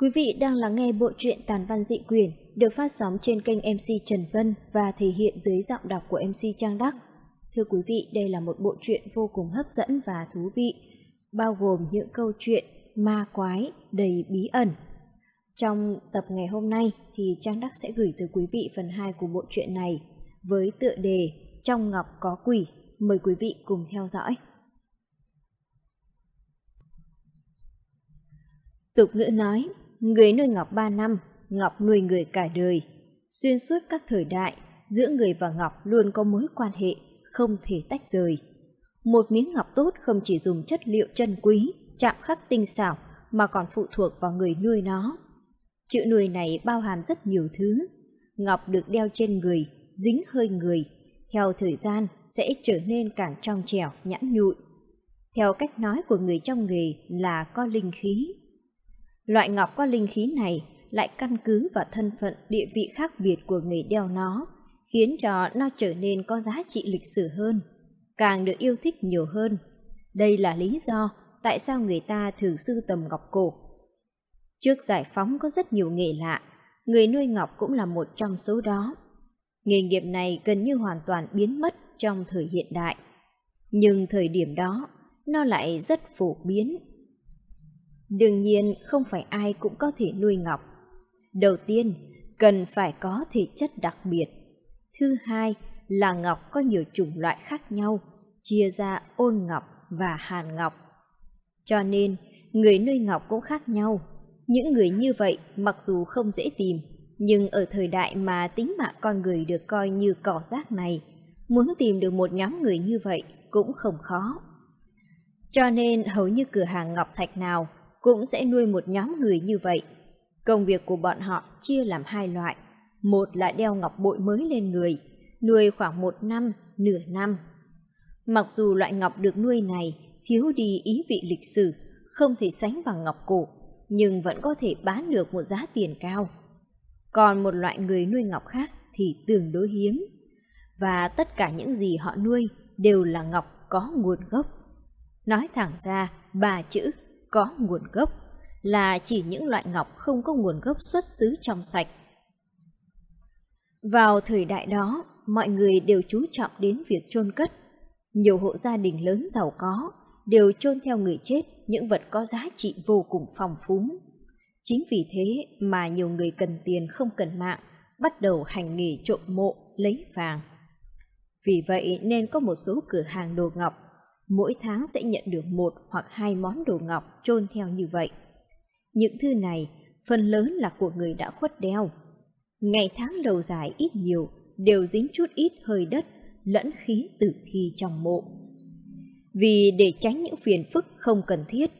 Quý vị đang lắng nghe bộ truyện Tàn Văn Dị Quyền được phát sóng trên kênh MC Trần Vân và thể hiện dưới giọng đọc của MC Trang Đắc. Thưa quý vị, đây là một bộ truyện vô cùng hấp dẫn và thú vị, bao gồm những câu chuyện ma quái đầy bí ẩn. Trong tập ngày hôm nay thì Trang Đắc sẽ gửi tới quý vị phần 2 của bộ truyện này với tựa đề Trong Ngọc Có Quỷ. Mời quý vị cùng theo dõi. Tục ngữ nói, người nuôi Ngọc ba năm, Ngọc nuôi người cả đời. Xuyên suốt các thời đại, giữa người và Ngọc luôn có mối quan hệ, không thể tách rời. Một miếng ngọc tốt không chỉ dùng chất liệu chân quý, chạm khắc tinh xảo, mà còn phụ thuộc vào người nuôi nó. Chữ nuôi này bao hàm rất nhiều thứ. Ngọc được đeo trên người, dính hơi người, theo thời gian sẽ trở nên càng trong trẻo, nhẵn nhụi. Theo cách nói của người trong nghề là có linh khí. Loại ngọc có linh khí này lại căn cứ vào thân phận địa vị khác biệt của người đeo nó, khiến cho nó trở nên có giá trị lịch sử hơn, càng được yêu thích nhiều hơn. Đây là lý do tại sao người ta thường sưu tầm ngọc cổ. Trước giải phóng có rất nhiều nghề lạ, người nuôi ngọc cũng là một trong số đó. Nghề nghiệp này gần như hoàn toàn biến mất trong thời hiện đại. Nhưng thời điểm đó, nó lại rất phổ biến Đương nhiên không phải ai cũng có thể nuôi ngọc. Đầu tiên, cần phải có thể chất đặc biệt. Thứ hai là ngọc có nhiều chủng loại khác nhau, chia ra ôn ngọc và hàn ngọc. Cho nên, người nuôi ngọc cũng khác nhau. Những người như vậy mặc dù không dễ tìm, nhưng ở thời đại mà tính mạng con người được coi như cỏ rác này, muốn tìm được một nhóm người như vậy cũng không khó. Cho nên hầu như cửa hàng ngọc thạch nào cũng sẽ nuôi một nhóm người như vậy. Công việc của bọn họ chia làm hai loại. Một là đeo ngọc bội mới lên người, nuôi khoảng một năm, nửa năm. Mặc dù loại ngọc được nuôi này thiếu đi ý vị lịch sử, không thể sánh bằng ngọc cổ, nhưng vẫn có thể bán được một giá tiền cao. Còn một loại người nuôi ngọc khác thì tương đối hiếm. Và tất cả những gì họ nuôi đều là ngọc có nguồn gốc. Nói thẳng ra, ba chữ có nguồn gốc là chỉ những loại ngọc không có nguồn gốc xuất xứ trong sạch. Vào thời đại đó, mọi người đều chú trọng đến việc chôn cất. Nhiều hộ gia đình lớn giàu có đều chôn theo người chết những vật có giá trị vô cùng phong phú. Chính vì thế mà nhiều người cần tiền không cần mạng, bắt đầu hành nghề trộm mộ, lấy vàng. Vì vậy nên có một số cửa hàng đồ ngọc mỗi tháng sẽ nhận được một hoặc hai món đồ ngọc trôn theo như vậy. Những thư này phần lớn là của người đã khuất đeo. Ngày tháng lâu dài ít nhiều đều dính chút ít hơi đất lẫn khí tử thi trong mộ. Vì để tránh những phiền phức không cần thiết,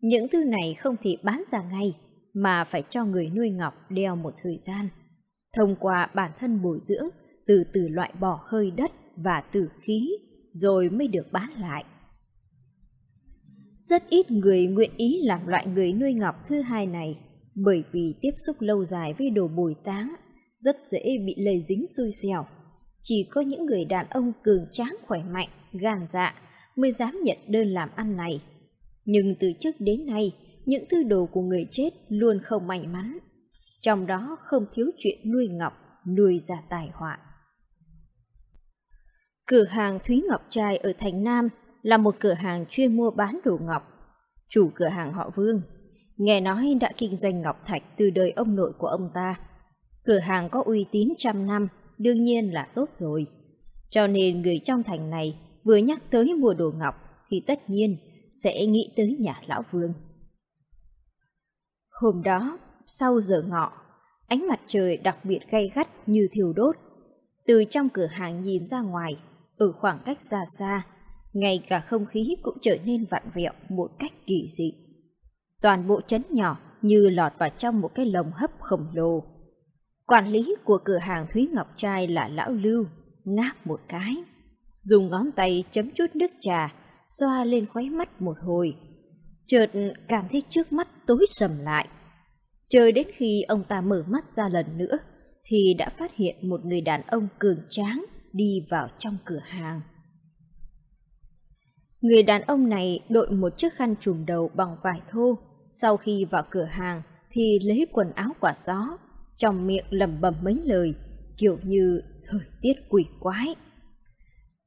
những thư này không thể bán ra ngay mà phải cho người nuôi ngọc đeo một thời gian, thông qua bản thân bồi dưỡng, từ từ loại bỏ hơi đất và tử khí rồi mới được bán lại. Rất ít người nguyện ý làm loại người nuôi ngọc thứ hai này, bởi vì tiếp xúc lâu dài với đồ bồi táng rất dễ bị lây dính xui xẻo. Chỉ có những người đàn ông cường tráng khỏe mạnh, gan dạ mới dám nhận đơn làm ăn này. Nhưng từ trước đến nay, những thư đồ của người chết luôn không may mắn. Trong đó không thiếu chuyện nuôi ngọc, nuôi ra tài họa. Cửa hàng Thúy Ngọc Trai ở Thành Nam là một cửa hàng chuyên mua bán đồ ngọc. Chủ cửa hàng họ Vương, nghe nói đã kinh doanh ngọc thạch từ đời ông nội của ông ta. Cửa hàng có uy tín trăm năm, đương nhiên là tốt rồi. Cho nên người trong thành này vừa nhắc tới mua đồ ngọc thì tất nhiên sẽ nghĩ tới nhà lão Vương. Hôm đó, sau giờ ngọ, ánh mặt trời đặc biệt gay gắt như thiêu đốt. Từ trong cửa hàng nhìn ra ngoài ở khoảng cách xa xa, ngay cả không khí cũng trở nên vặn vẹo một cách kỳ dị. Toàn bộ chấn nhỏ như lọt vào trong một cái lồng hấp khổng lồ. Quản lý của cửa hàng Thúy Ngọc Trai là Lão Lưu, ngáp một cái, dùng ngón tay chấm chút nước trà, xoa lên khóe mắt một hồi. Chợt cảm thấy trước mắt tối sầm lại. Chờ đến khi ông ta mở mắt ra lần nữa, thì đã phát hiện một người đàn ông cường tráng đi vào trong cửa hàng. Người đàn ông này đội một chiếc khăn trùm đầu bằng vải thô. Sau khi vào cửa hàng thì lấy quần áo quả gió, trong miệng lẩm bẩm mấy lời, kiểu như thời tiết quỷ quái.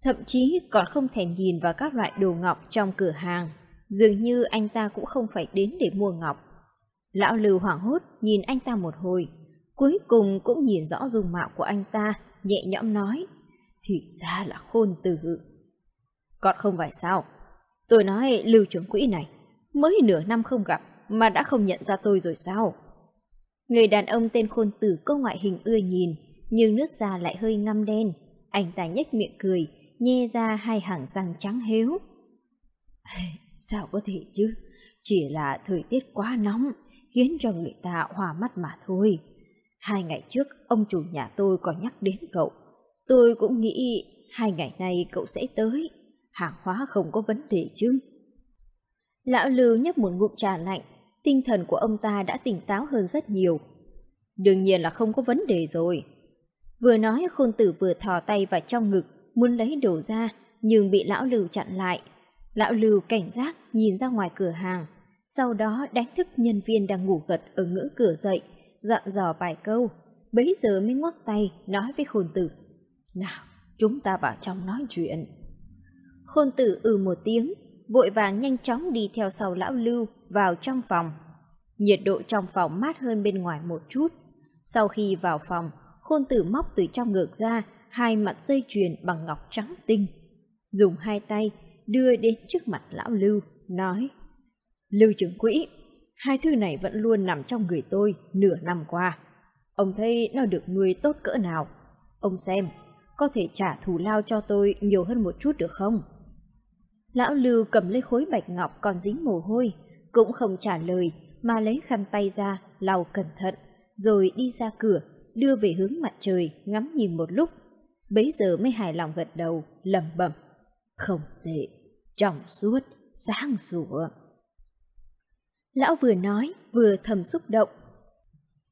Thậm chí còn không thèm nhìn vào các loại đồ ngọc trong cửa hàng, dường như anh ta cũng không phải đến để mua ngọc. Lão Lưu hoảng hốt nhìn anh ta một hồi, cuối cùng cũng nhìn rõ dung mạo của anh ta, nhẹ nhõm nói thì ra là khôn từ. Còn không phải sao, tôi nói lưu trưởng quỹ này, mới nửa năm không gặp mà đã không nhận ra tôi rồi sao? Người đàn ông tên khôn tử có ngoại hình ưa nhìn, nhưng nước da lại hơi ngăm đen. Anh ta nhếch miệng cười, nhe ra hai hàng răng trắng héo. Sao có thể chứ? Chỉ là thời tiết quá nóng, khiến cho người ta hòa mắt mà thôi. Hai ngày trước, ông chủ nhà tôi còn nhắc đến cậu. Tôi cũng nghĩ hai ngày nay cậu sẽ tới, hàng hóa không có vấn đề chứ. Lão Lưu nhấp một ngụm trà lạnh, tinh thần của ông ta đã tỉnh táo hơn rất nhiều. Đương nhiên là không có vấn đề rồi. Vừa nói khôn tử vừa thò tay vào trong ngực, muốn lấy đồ ra, nhưng bị lão Lưu chặn lại. Lão Lưu cảnh giác nhìn ra ngoài cửa hàng, sau đó đánh thức nhân viên đang ngủ gật ở ngưỡng cửa dậy, dặn dò vài câu, bấy giờ mới ngoắc tay nói với khôn tử. Nào, chúng ta vào trong nói chuyện. Khôn tử ừ một tiếng, vội vàng nhanh chóng đi theo sau lão lưu vào trong phòng. Nhiệt độ trong phòng mát hơn bên ngoài một chút. Sau khi vào phòng, khôn tử móc từ trong ngược ra hai mặt dây chuyền bằng ngọc trắng tinh. Dùng hai tay đưa đến trước mặt lão lưu, nói Lưu trưởng quỹ, hai thứ này vẫn luôn nằm trong người tôi nửa năm qua. Ông thấy nó được nuôi tốt cỡ nào? Ông xem, có thể trả thù lao cho tôi nhiều hơn một chút được không? Lão Lưu cầm lấy khối bạch ngọc còn dính mồ hôi, cũng không trả lời mà lấy khăn tay ra, lau cẩn thận, rồi đi ra cửa, đưa về hướng mặt trời, ngắm nhìn một lúc. Bấy giờ mới hài lòng gật đầu, lẩm bẩm. Không tệ, trọng suốt, sáng sủa. Lão vừa nói, vừa thầm xúc động.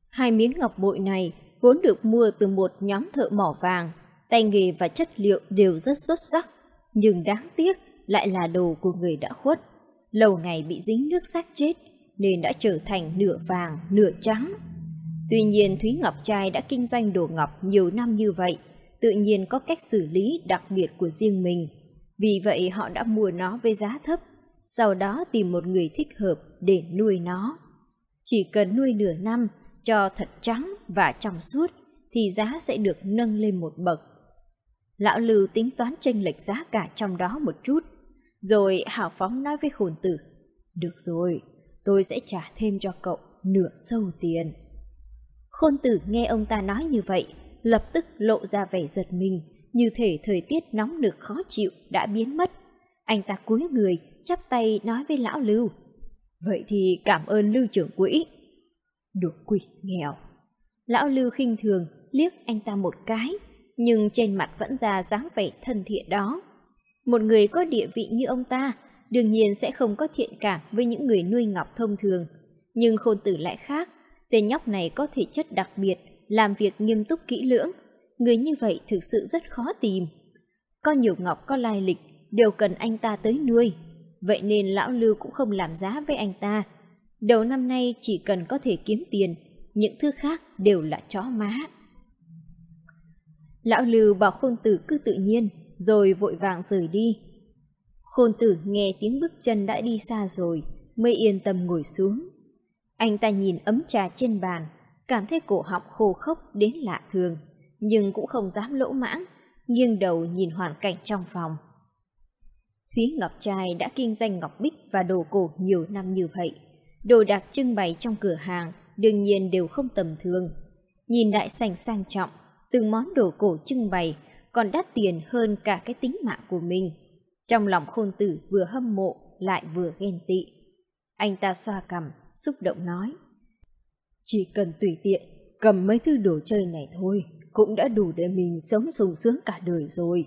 Hai miếng ngọc bội này vốn được mua từ một nhóm thợ mỏ vàng tay nghề và chất liệu đều rất xuất sắc, nhưng đáng tiếc lại là đồ của người đã khuất. Lâu ngày bị dính nước xác chết nên đã trở thành nửa vàng, nửa trắng. Tuy nhiên Thúy Ngọc Trai đã kinh doanh đồ ngọc nhiều năm như vậy, tự nhiên có cách xử lý đặc biệt của riêng mình. Vì vậy họ đã mua nó với giá thấp, sau đó tìm một người thích hợp để nuôi nó. Chỉ cần nuôi nửa năm, cho thật trắng và trong suốt, thì giá sẽ được nâng lên một bậc lão Lưu tính toán tranh lệch giá cả trong đó một chút, rồi hào phóng nói với khổn tử. Được rồi, tôi sẽ trả thêm cho cậu nửa sâu tiền. Khôn tử nghe ông ta nói như vậy, lập tức lộ ra vẻ giật mình, như thể thời tiết nóng nực khó chịu đã biến mất. Anh ta cúi người, chắp tay nói với lão Lưu. Vậy thì cảm ơn Lưu trưởng quỹ. Được quỷ nghèo. Lão Lưu khinh thường liếc anh ta một cái nhưng trên mặt vẫn ra dáng vẻ thân thiện đó. Một người có địa vị như ông ta đương nhiên sẽ không có thiện cảm với những người nuôi ngọc thông thường. Nhưng khôn tử lại khác, tên nhóc này có thể chất đặc biệt, làm việc nghiêm túc kỹ lưỡng. Người như vậy thực sự rất khó tìm. Có nhiều ngọc có lai lịch, đều cần anh ta tới nuôi. Vậy nên lão Lưu cũng không làm giá với anh ta. Đầu năm nay chỉ cần có thể kiếm tiền, những thứ khác đều là chó má. Lão Lưu bảo khôn tử cứ tự nhiên, rồi vội vàng rời đi. Khôn tử nghe tiếng bước chân đã đi xa rồi, mới yên tâm ngồi xuống. Anh ta nhìn ấm trà trên bàn, cảm thấy cổ họng khô khốc đến lạ thường, nhưng cũng không dám lỗ mãng, nghiêng đầu nhìn hoàn cảnh trong phòng. Thúy Ngọc Trai đã kinh doanh ngọc bích và đồ cổ nhiều năm như vậy. Đồ đạc trưng bày trong cửa hàng đương nhiên đều không tầm thường. Nhìn đại sành sang trọng, từng món đồ cổ trưng bày còn đắt tiền hơn cả cái tính mạng của mình. Trong lòng khôn tử vừa hâm mộ lại vừa ghen tị. Anh ta xoa cằm, xúc động nói. Chỉ cần tùy tiện, cầm mấy thứ đồ chơi này thôi, cũng đã đủ để mình sống sung sướng cả đời rồi.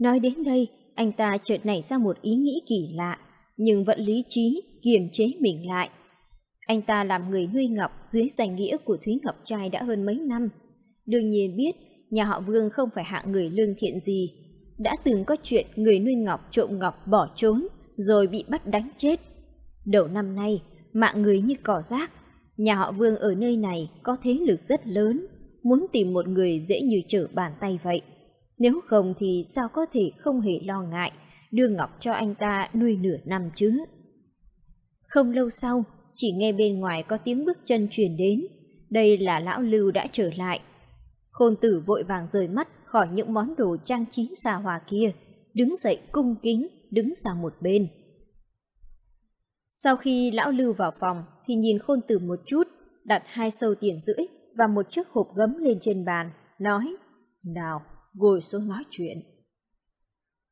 Nói đến đây, anh ta chợt nảy ra một ý nghĩ kỳ lạ, nhưng vẫn lý trí, kiềm chế mình lại. Anh ta làm người nuôi Ngọc dưới danh nghĩa của Thúy Ngọc Trai đã hơn mấy năm, Đương nhiên biết, nhà họ Vương không phải hạng người lương thiện gì. Đã từng có chuyện người nuôi ngọc trộm ngọc bỏ trốn, rồi bị bắt đánh chết. Đầu năm nay, mạng người như cỏ rác. Nhà họ Vương ở nơi này có thế lực rất lớn, muốn tìm một người dễ như trở bàn tay vậy. Nếu không thì sao có thể không hề lo ngại, đưa Ngọc cho anh ta nuôi nửa năm chứ. Không lâu sau, chỉ nghe bên ngoài có tiếng bước chân truyền đến. Đây là lão Lưu đã trở lại, Khôn tử vội vàng rời mắt khỏi những món đồ trang trí xa hoa kia, đứng dậy cung kính, đứng sang một bên. Sau khi lão lưu vào phòng thì nhìn khôn tử một chút, đặt hai sâu tiền rưỡi và một chiếc hộp gấm lên trên bàn, nói, nào, ngồi xuống nói chuyện.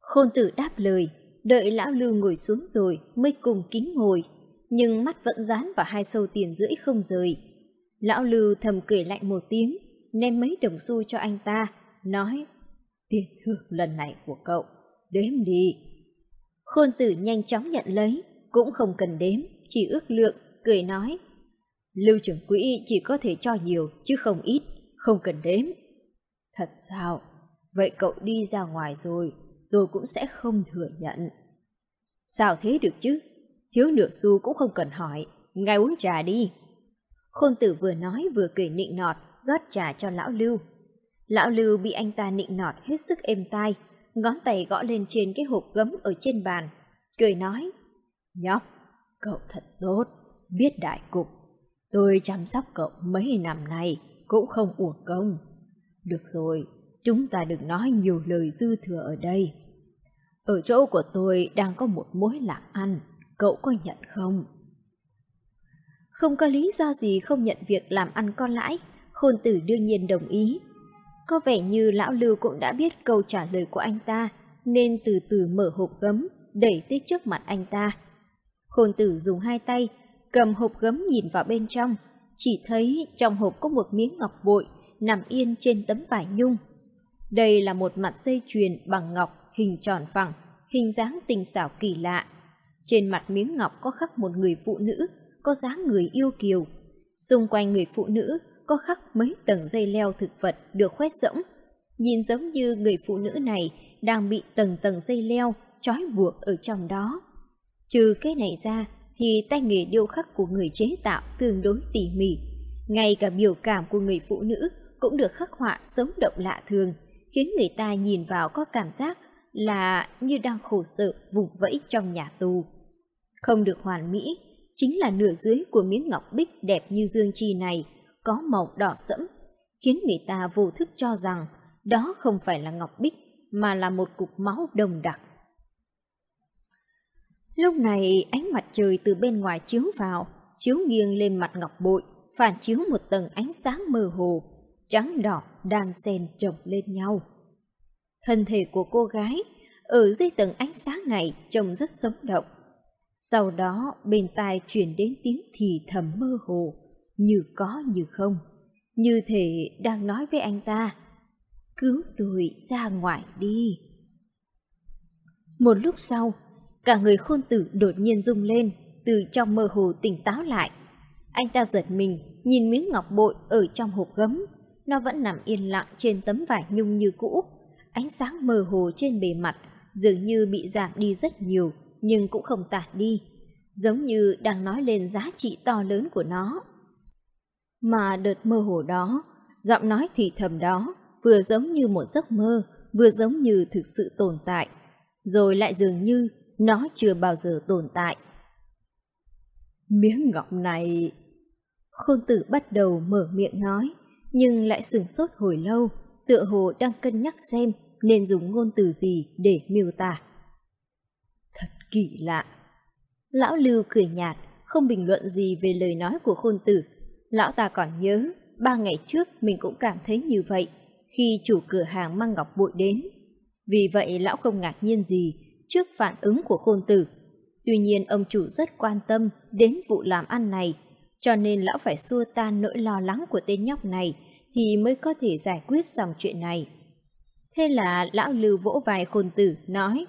Khôn tử đáp lời, đợi lão lưu ngồi xuống rồi mới cùng kính ngồi, nhưng mắt vẫn dán vào hai sâu tiền rưỡi không rời. Lão lưu thầm cười lạnh một tiếng, ném mấy đồng xu cho anh ta, nói Tiền thưởng lần này của cậu, đếm đi. Khôn tử nhanh chóng nhận lấy, cũng không cần đếm, chỉ ước lượng, cười nói Lưu trưởng quỹ chỉ có thể cho nhiều chứ không ít, không cần đếm. Thật sao? Vậy cậu đi ra ngoài rồi, tôi cũng sẽ không thừa nhận. Sao thế được chứ? Thiếu nửa xu cũng không cần hỏi, ngay uống trà đi. Khôn tử vừa nói vừa cười nịnh nọt, rót trà cho lão Lưu. Lão Lưu bị anh ta nịnh nọt hết sức êm tai, ngón tay gõ lên trên cái hộp gấm ở trên bàn, cười nói, Nhóc, cậu thật tốt, biết đại cục, tôi chăm sóc cậu mấy năm nay cũng không uổng công. Được rồi, chúng ta đừng nói nhiều lời dư thừa ở đây. Ở chỗ của tôi đang có một mối làm ăn, cậu có nhận không? Không có lý do gì không nhận việc làm ăn con lãi, Khôn tử đương nhiên đồng ý. Có vẻ như lão Lưu cũng đã biết câu trả lời của anh ta, nên từ từ mở hộp gấm, đẩy tới trước mặt anh ta. Khôn tử dùng hai tay, cầm hộp gấm nhìn vào bên trong, chỉ thấy trong hộp có một miếng ngọc bội nằm yên trên tấm vải nhung. Đây là một mặt dây chuyền bằng ngọc hình tròn phẳng, hình dáng tình xảo kỳ lạ. Trên mặt miếng ngọc có khắc một người phụ nữ, có dáng người yêu kiều. Xung quanh người phụ nữ có khắc mấy tầng dây leo thực vật được khoét rỗng. Nhìn giống như người phụ nữ này đang bị tầng tầng dây leo trói buộc ở trong đó. Trừ cái này ra thì tay nghề điêu khắc của người chế tạo tương đối tỉ mỉ. Ngay cả biểu cảm của người phụ nữ cũng được khắc họa sống động lạ thường, khiến người ta nhìn vào có cảm giác là như đang khổ sở vùng vẫy trong nhà tù. Không được hoàn mỹ, chính là nửa dưới của miếng ngọc bích đẹp như dương chi này có màu đỏ sẫm, khiến người ta vô thức cho rằng đó không phải là ngọc bích mà là một cục máu đồng đặc. Lúc này ánh mặt trời từ bên ngoài chiếu vào, chiếu nghiêng lên mặt ngọc bội, phản chiếu một tầng ánh sáng mờ hồ, trắng đỏ đan xen chồng lên nhau. Thân thể của cô gái ở dưới tầng ánh sáng này trông rất sống động. Sau đó bên tai chuyển đến tiếng thì thầm mơ hồ như có như không, như thể đang nói với anh ta, cứu tôi ra ngoài đi. Một lúc sau, cả người khôn tử đột nhiên rung lên, từ trong mơ hồ tỉnh táo lại. Anh ta giật mình, nhìn miếng ngọc bội ở trong hộp gấm, nó vẫn nằm yên lặng trên tấm vải nhung như cũ. Ánh sáng mơ hồ trên bề mặt dường như bị giảm đi rất nhiều, nhưng cũng không tản đi, giống như đang nói lên giá trị to lớn của nó mà đợt mơ hồ đó, giọng nói thì thầm đó, vừa giống như một giấc mơ, vừa giống như thực sự tồn tại, rồi lại dường như nó chưa bao giờ tồn tại. Miếng ngọc này... Khôn tử bắt đầu mở miệng nói, nhưng lại sửng sốt hồi lâu, tựa hồ đang cân nhắc xem nên dùng ngôn từ gì để miêu tả. Thật kỳ lạ. Lão Lưu cười nhạt, không bình luận gì về lời nói của khôn tử, Lão ta còn nhớ, ba ngày trước mình cũng cảm thấy như vậy khi chủ cửa hàng mang ngọc bội đến. Vì vậy lão không ngạc nhiên gì trước phản ứng của khôn tử. Tuy nhiên ông chủ rất quan tâm đến vụ làm ăn này, cho nên lão phải xua tan nỗi lo lắng của tên nhóc này thì mới có thể giải quyết xong chuyện này. Thế là lão lưu vỗ vai khôn tử nói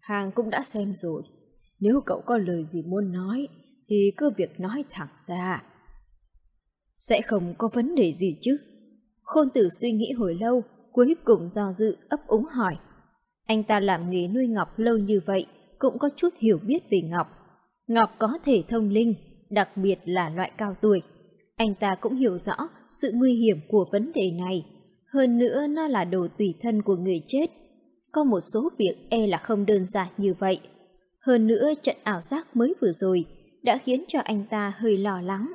Hàng cũng đã xem rồi, nếu cậu có lời gì muốn nói thì cứ việc nói thẳng ra. Sẽ không có vấn đề gì chứ? Khôn tử suy nghĩ hồi lâu, cuối cùng do dự ấp úng hỏi. Anh ta làm nghề nuôi Ngọc lâu như vậy, cũng có chút hiểu biết về Ngọc. Ngọc có thể thông linh, đặc biệt là loại cao tuổi. Anh ta cũng hiểu rõ sự nguy hiểm của vấn đề này. Hơn nữa nó là đồ tùy thân của người chết. Có một số việc e là không đơn giản như vậy. Hơn nữa trận ảo giác mới vừa rồi đã khiến cho anh ta hơi lo lắng.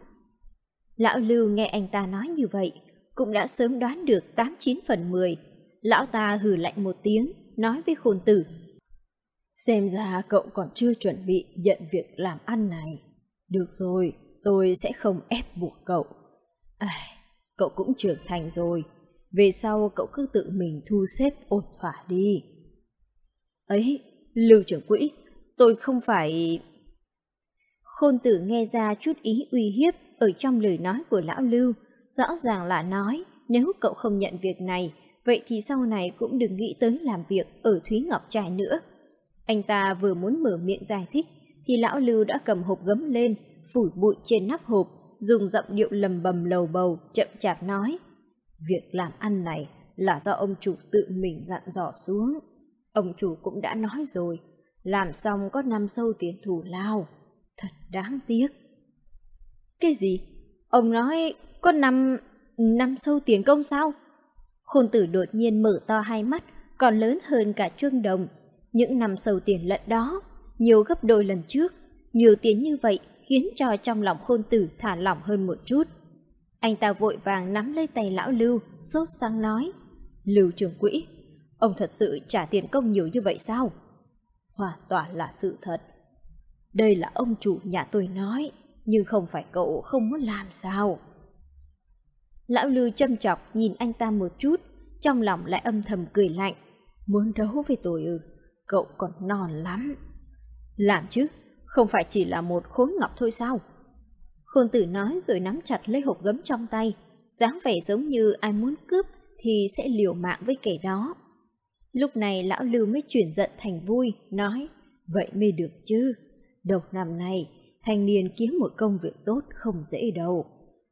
Lão Lưu nghe anh ta nói như vậy, cũng đã sớm đoán được 89 phần 10. Lão ta hừ lạnh một tiếng, nói với khôn tử. Xem ra cậu còn chưa chuẩn bị nhận việc làm ăn này. Được rồi, tôi sẽ không ép buộc cậu. À, cậu cũng trưởng thành rồi, về sau cậu cứ tự mình thu xếp ổn thỏa đi. Ấy, Lưu trưởng quỹ, tôi không phải... Khôn tử nghe ra chút ý uy hiếp ở trong lời nói của lão Lưu, rõ ràng là nói nếu cậu không nhận việc này, vậy thì sau này cũng đừng nghĩ tới làm việc ở Thúy Ngọc Trại nữa. Anh ta vừa muốn mở miệng giải thích, thì lão Lưu đã cầm hộp gấm lên, phủi bụi trên nắp hộp, dùng giọng điệu lầm bầm lầu bầu, chậm chạp nói. Việc làm ăn này là do ông chủ tự mình dặn dò xuống. Ông chủ cũng đã nói rồi, làm xong có năm sâu tiền thù lao. Thật đáng tiếc. Cái gì? Ông nói có năm... năm sâu tiền công sao? Khôn tử đột nhiên mở to hai mắt, còn lớn hơn cả chuông đồng. Những năm sâu tiền lận đó, nhiều gấp đôi lần trước, nhiều tiền như vậy khiến cho trong lòng khôn tử thả lỏng hơn một chút. Anh ta vội vàng nắm lấy tay lão Lưu, sốt sang nói. Lưu trưởng quỹ, ông thật sự trả tiền công nhiều như vậy sao? Hoàn toàn là sự thật. Đây là ông chủ nhà tôi nói nhưng không phải cậu không muốn làm sao. Lão Lưu châm chọc nhìn anh ta một chút, trong lòng lại âm thầm cười lạnh. Muốn đấu với tôi ư, cậu còn non lắm. Làm chứ, không phải chỉ là một khối ngọc thôi sao? Khôn tử nói rồi nắm chặt lấy hộp gấm trong tay, dáng vẻ giống như ai muốn cướp thì sẽ liều mạng với kẻ đó. Lúc này lão Lưu mới chuyển giận thành vui, nói, vậy mới được chứ. Đầu năm nay, thanh niên kiếm một công việc tốt không dễ đâu.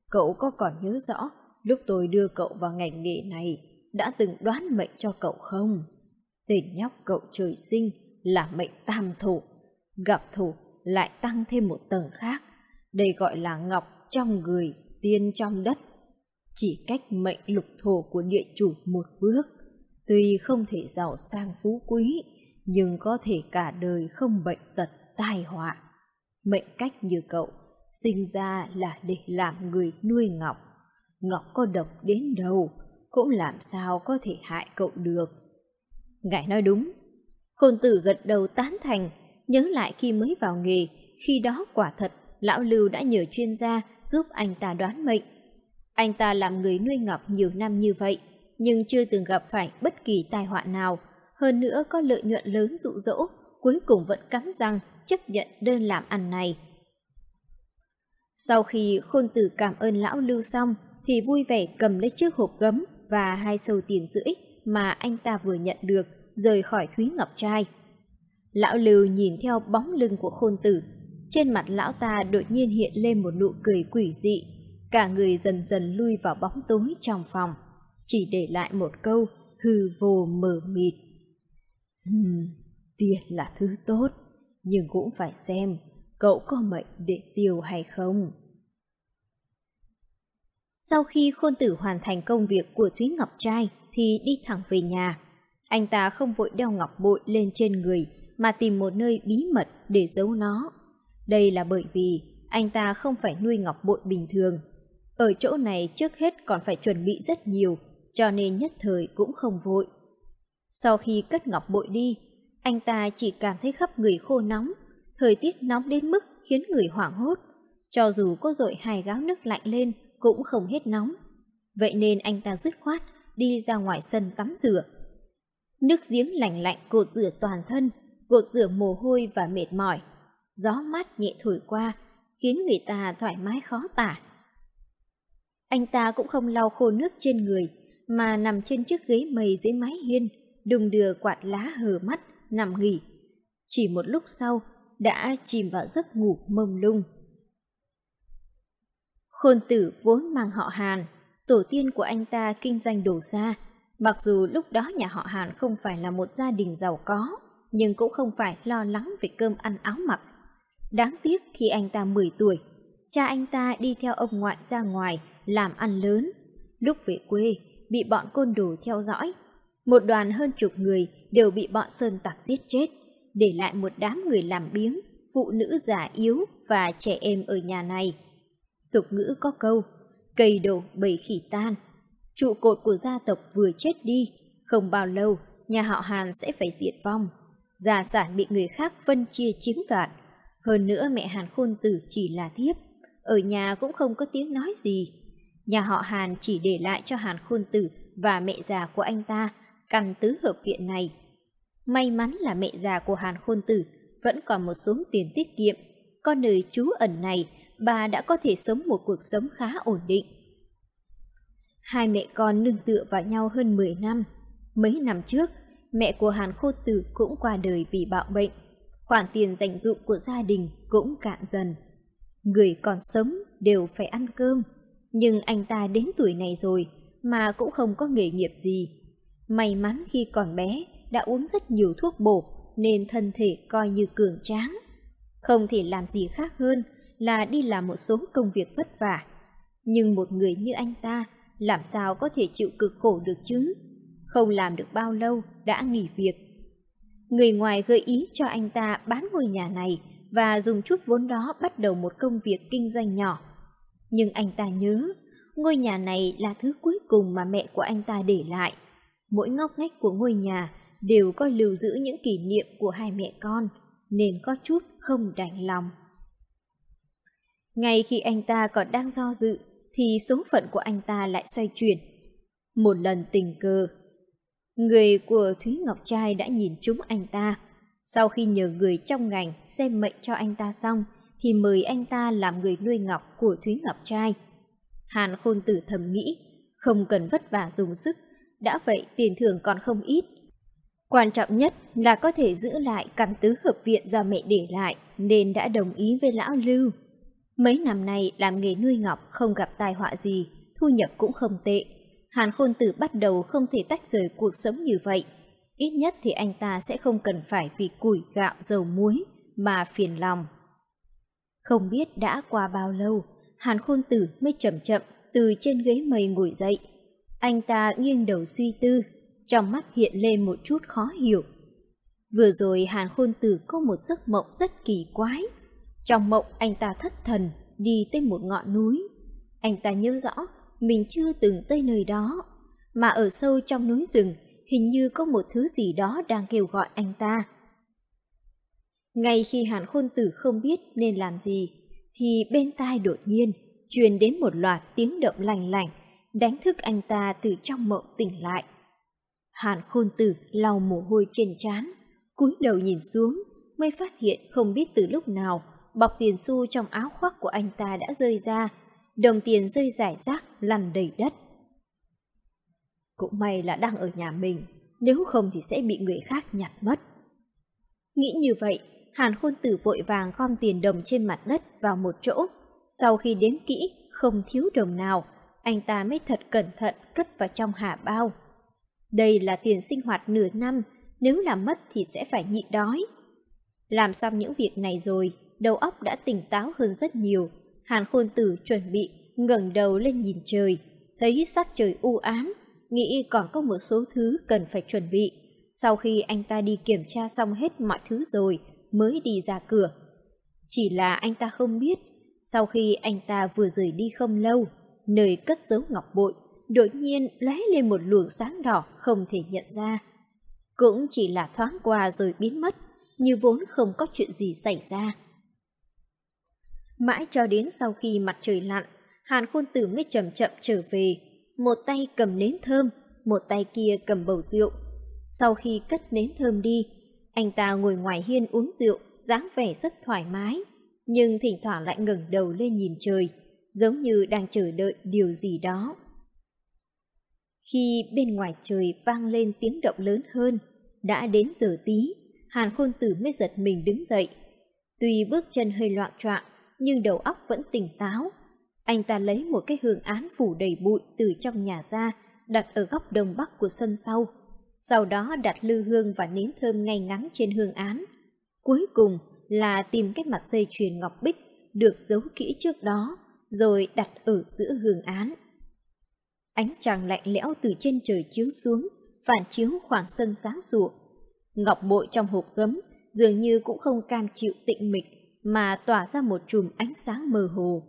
Cậu có còn nhớ rõ lúc tôi đưa cậu vào ngành nghề này đã từng đoán mệnh cho cậu không? Tên nhóc cậu trời sinh là mệnh tam thủ, gặp thủ lại tăng thêm một tầng khác. Đây gọi là ngọc trong người, tiên trong đất. Chỉ cách mệnh lục thổ của địa chủ một bước. Tuy không thể giàu sang phú quý, nhưng có thể cả đời không bệnh tật tai họa. Mệnh cách như cậu, sinh ra là để làm người nuôi Ngọc. Ngọc có độc đến đâu, cũng làm sao có thể hại cậu được. Ngài nói đúng. Khôn tử gật đầu tán thành, nhớ lại khi mới vào nghề, khi đó quả thật, lão Lưu đã nhờ chuyên gia giúp anh ta đoán mệnh. Anh ta làm người nuôi Ngọc nhiều năm như vậy, nhưng chưa từng gặp phải bất kỳ tai họa nào, hơn nữa có lợi nhuận lớn dụ dỗ, cuối cùng vẫn cắn răng chấp nhận đơn làm ăn này. Sau khi khôn tử cảm ơn lão lưu xong thì vui vẻ cầm lấy chiếc hộp gấm và hai sâu tiền rưỡi mà anh ta vừa nhận được rời khỏi Thúy Ngọc Trai. Lão lưu nhìn theo bóng lưng của khôn tử, trên mặt lão ta đột nhiên hiện lên một nụ cười quỷ dị, cả người dần dần lui vào bóng tối trong phòng, chỉ để lại một câu hư vô mờ mịt. Hmm, tiền là thứ tốt nhưng cũng phải xem cậu có mệnh để tiêu hay không. Sau khi khôn tử hoàn thành công việc của Thúy Ngọc Trai thì đi thẳng về nhà. Anh ta không vội đeo ngọc bội lên trên người mà tìm một nơi bí mật để giấu nó. Đây là bởi vì anh ta không phải nuôi ngọc bội bình thường. Ở chỗ này trước hết còn phải chuẩn bị rất nhiều cho nên nhất thời cũng không vội. Sau khi cất ngọc bội đi anh ta chỉ cảm thấy khắp người khô nóng, thời tiết nóng đến mức khiến người hoảng hốt. Cho dù có dội hai gáo nước lạnh lên cũng không hết nóng. Vậy nên anh ta dứt khoát đi ra ngoài sân tắm rửa. Nước giếng lạnh lạnh cột rửa toàn thân, cột rửa mồ hôi và mệt mỏi. Gió mát nhẹ thổi qua, khiến người ta thoải mái khó tả. Anh ta cũng không lau khô nước trên người, mà nằm trên chiếc ghế mây dưới mái hiên, đùng đưa quạt lá hờ mắt nằm nghỉ. Chỉ một lúc sau, đã chìm vào giấc ngủ mông lung. Khôn tử vốn mang họ Hàn, tổ tiên của anh ta kinh doanh đồ xa Mặc dù lúc đó nhà họ Hàn không phải là một gia đình giàu có, nhưng cũng không phải lo lắng về cơm ăn áo mặc. Đáng tiếc khi anh ta 10 tuổi, cha anh ta đi theo ông ngoại ra ngoài làm ăn lớn. Lúc về quê, bị bọn côn đồ theo dõi. Một đoàn hơn chục người đều bị bọn sơn tặc giết chết, để lại một đám người làm biếng, phụ nữ già yếu và trẻ em ở nhà này. Tục ngữ có câu, cây đổ bầy khỉ tan. Trụ cột của gia tộc vừa chết đi, không bao lâu nhà họ Hàn sẽ phải diệt vong. Gia sản bị người khác phân chia chiếm đoạt. Hơn nữa mẹ Hàn Khôn Tử chỉ là thiếp, ở nhà cũng không có tiếng nói gì. Nhà họ Hàn chỉ để lại cho Hàn Khôn Tử và mẹ già của anh ta căn tứ hợp viện này. May mắn là mẹ già của Hàn Khôn Tử vẫn còn một số tiền tiết kiệm. Con nơi trú ẩn này, bà đã có thể sống một cuộc sống khá ổn định. Hai mẹ con nương tựa vào nhau hơn 10 năm. Mấy năm trước, mẹ của Hàn Khôn Tử cũng qua đời vì bạo bệnh. Khoản tiền dành dụng của gia đình cũng cạn dần. Người còn sống đều phải ăn cơm, nhưng anh ta đến tuổi này rồi mà cũng không có nghề nghiệp gì. May mắn khi còn bé, đã uống rất nhiều thuốc bổ nên thân thể coi như cường tráng. Không thể làm gì khác hơn là đi làm một số công việc vất vả. Nhưng một người như anh ta làm sao có thể chịu cực khổ được chứ? Không làm được bao lâu đã nghỉ việc. Người ngoài gợi ý cho anh ta bán ngôi nhà này và dùng chút vốn đó bắt đầu một công việc kinh doanh nhỏ. Nhưng anh ta nhớ, ngôi nhà này là thứ cuối cùng mà mẹ của anh ta để lại. Mỗi ngóc ngách của ngôi nhà đều có lưu giữ những kỷ niệm của hai mẹ con, nên có chút không đành lòng. Ngay khi anh ta còn đang do dự, thì số phận của anh ta lại xoay chuyển. Một lần tình cờ, người của Thúy Ngọc Trai đã nhìn trúng anh ta. Sau khi nhờ người trong ngành xem mệnh cho anh ta xong, thì mời anh ta làm người nuôi ngọc của Thúy Ngọc Trai. Hàn Khôn Tử thầm nghĩ, không cần vất vả dùng sức, đã vậy tiền thưởng còn không ít, Quan trọng nhất là có thể giữ lại căn tứ hợp viện do mẹ để lại nên đã đồng ý với lão Lưu. Mấy năm nay làm nghề nuôi ngọc không gặp tai họa gì, thu nhập cũng không tệ. Hàn Khôn Tử bắt đầu không thể tách rời cuộc sống như vậy. Ít nhất thì anh ta sẽ không cần phải vì củi gạo dầu muối mà phiền lòng. Không biết đã qua bao lâu, Hàn Khôn Tử mới chậm chậm từ trên ghế mây ngồi dậy. Anh ta nghiêng đầu suy tư trong mắt hiện lên một chút khó hiểu. Vừa rồi Hàn Khôn Tử có một giấc mộng rất kỳ quái. Trong mộng anh ta thất thần đi tới một ngọn núi. Anh ta nhớ rõ mình chưa từng tới nơi đó, mà ở sâu trong núi rừng hình như có một thứ gì đó đang kêu gọi anh ta. Ngay khi Hàn Khôn Tử không biết nên làm gì, thì bên tai đột nhiên truyền đến một loạt tiếng động lành lành, đánh thức anh ta từ trong mộng tỉnh lại. Hàn khôn tử lau mồ hôi trên trán, cúi đầu nhìn xuống, mới phát hiện không biết từ lúc nào bọc tiền xu trong áo khoác của anh ta đã rơi ra, đồng tiền rơi rải rác lăn đầy đất. Cũng may là đang ở nhà mình, nếu không thì sẽ bị người khác nhặt mất. Nghĩ như vậy, Hàn Khôn Tử vội vàng gom tiền đồng trên mặt đất vào một chỗ. Sau khi đếm kỹ, không thiếu đồng nào, anh ta mới thật cẩn thận cất vào trong hạ bao. Đây là tiền sinh hoạt nửa năm, nếu làm mất thì sẽ phải nhịn đói. Làm xong những việc này rồi, đầu óc đã tỉnh táo hơn rất nhiều. Hàn khôn tử chuẩn bị, ngẩng đầu lên nhìn trời, thấy sắc trời u ám, nghĩ còn có một số thứ cần phải chuẩn bị. Sau khi anh ta đi kiểm tra xong hết mọi thứ rồi, mới đi ra cửa. Chỉ là anh ta không biết, sau khi anh ta vừa rời đi không lâu, nơi cất giấu ngọc bội đột nhiên lóe lên một luồng sáng đỏ không thể nhận ra. Cũng chỉ là thoáng qua rồi biến mất, như vốn không có chuyện gì xảy ra. Mãi cho đến sau khi mặt trời lặn, Hàn Khôn Tử mới chậm chậm trở về, một tay cầm nến thơm, một tay kia cầm bầu rượu. Sau khi cất nến thơm đi, anh ta ngồi ngoài hiên uống rượu, dáng vẻ rất thoải mái, nhưng thỉnh thoảng lại ngẩng đầu lên nhìn trời, giống như đang chờ đợi điều gì đó. Khi bên ngoài trời vang lên tiếng động lớn hơn, đã đến giờ tí, Hàn Khôn Tử mới giật mình đứng dậy. Tuy bước chân hơi loạn choạng, nhưng đầu óc vẫn tỉnh táo. Anh ta lấy một cái hương án phủ đầy bụi từ trong nhà ra, đặt ở góc đông bắc của sân sau. Sau đó đặt lư hương và nến thơm ngay ngắn trên hương án. Cuối cùng là tìm cái mặt dây chuyền ngọc bích được giấu kỹ trước đó, rồi đặt ở giữa hương án. Ánh trăng lạnh lẽo từ trên trời chiếu xuống, phản chiếu khoảng sân sáng rụa. Ngọc bội trong hộp gấm dường như cũng không cam chịu tịnh mịch mà tỏa ra một chùm ánh sáng mờ hồ.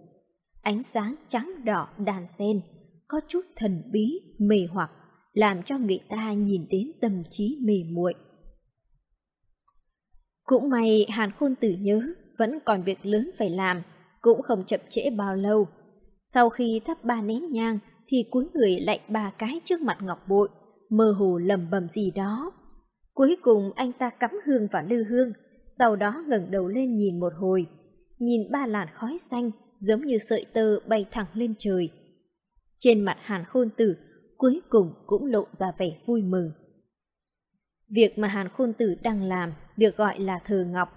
Ánh sáng trắng đỏ đàn sen, có chút thần bí, mê hoặc, làm cho người ta nhìn đến tâm trí mê muội. Cũng may Hàn Khôn Tử nhớ vẫn còn việc lớn phải làm, cũng không chậm trễ bao lâu. Sau khi thắp ba nén nhang, thì cuối người lại ba cái trước mặt ngọc bội, mơ hồ lầm bầm gì đó. Cuối cùng anh ta cắm hương vào lư hương, sau đó ngẩng đầu lên nhìn một hồi, nhìn ba làn khói xanh giống như sợi tơ bay thẳng lên trời. Trên mặt Hàn Khôn Tử cuối cùng cũng lộ ra vẻ vui mừng. Việc mà Hàn Khôn Tử đang làm được gọi là thờ ngọc.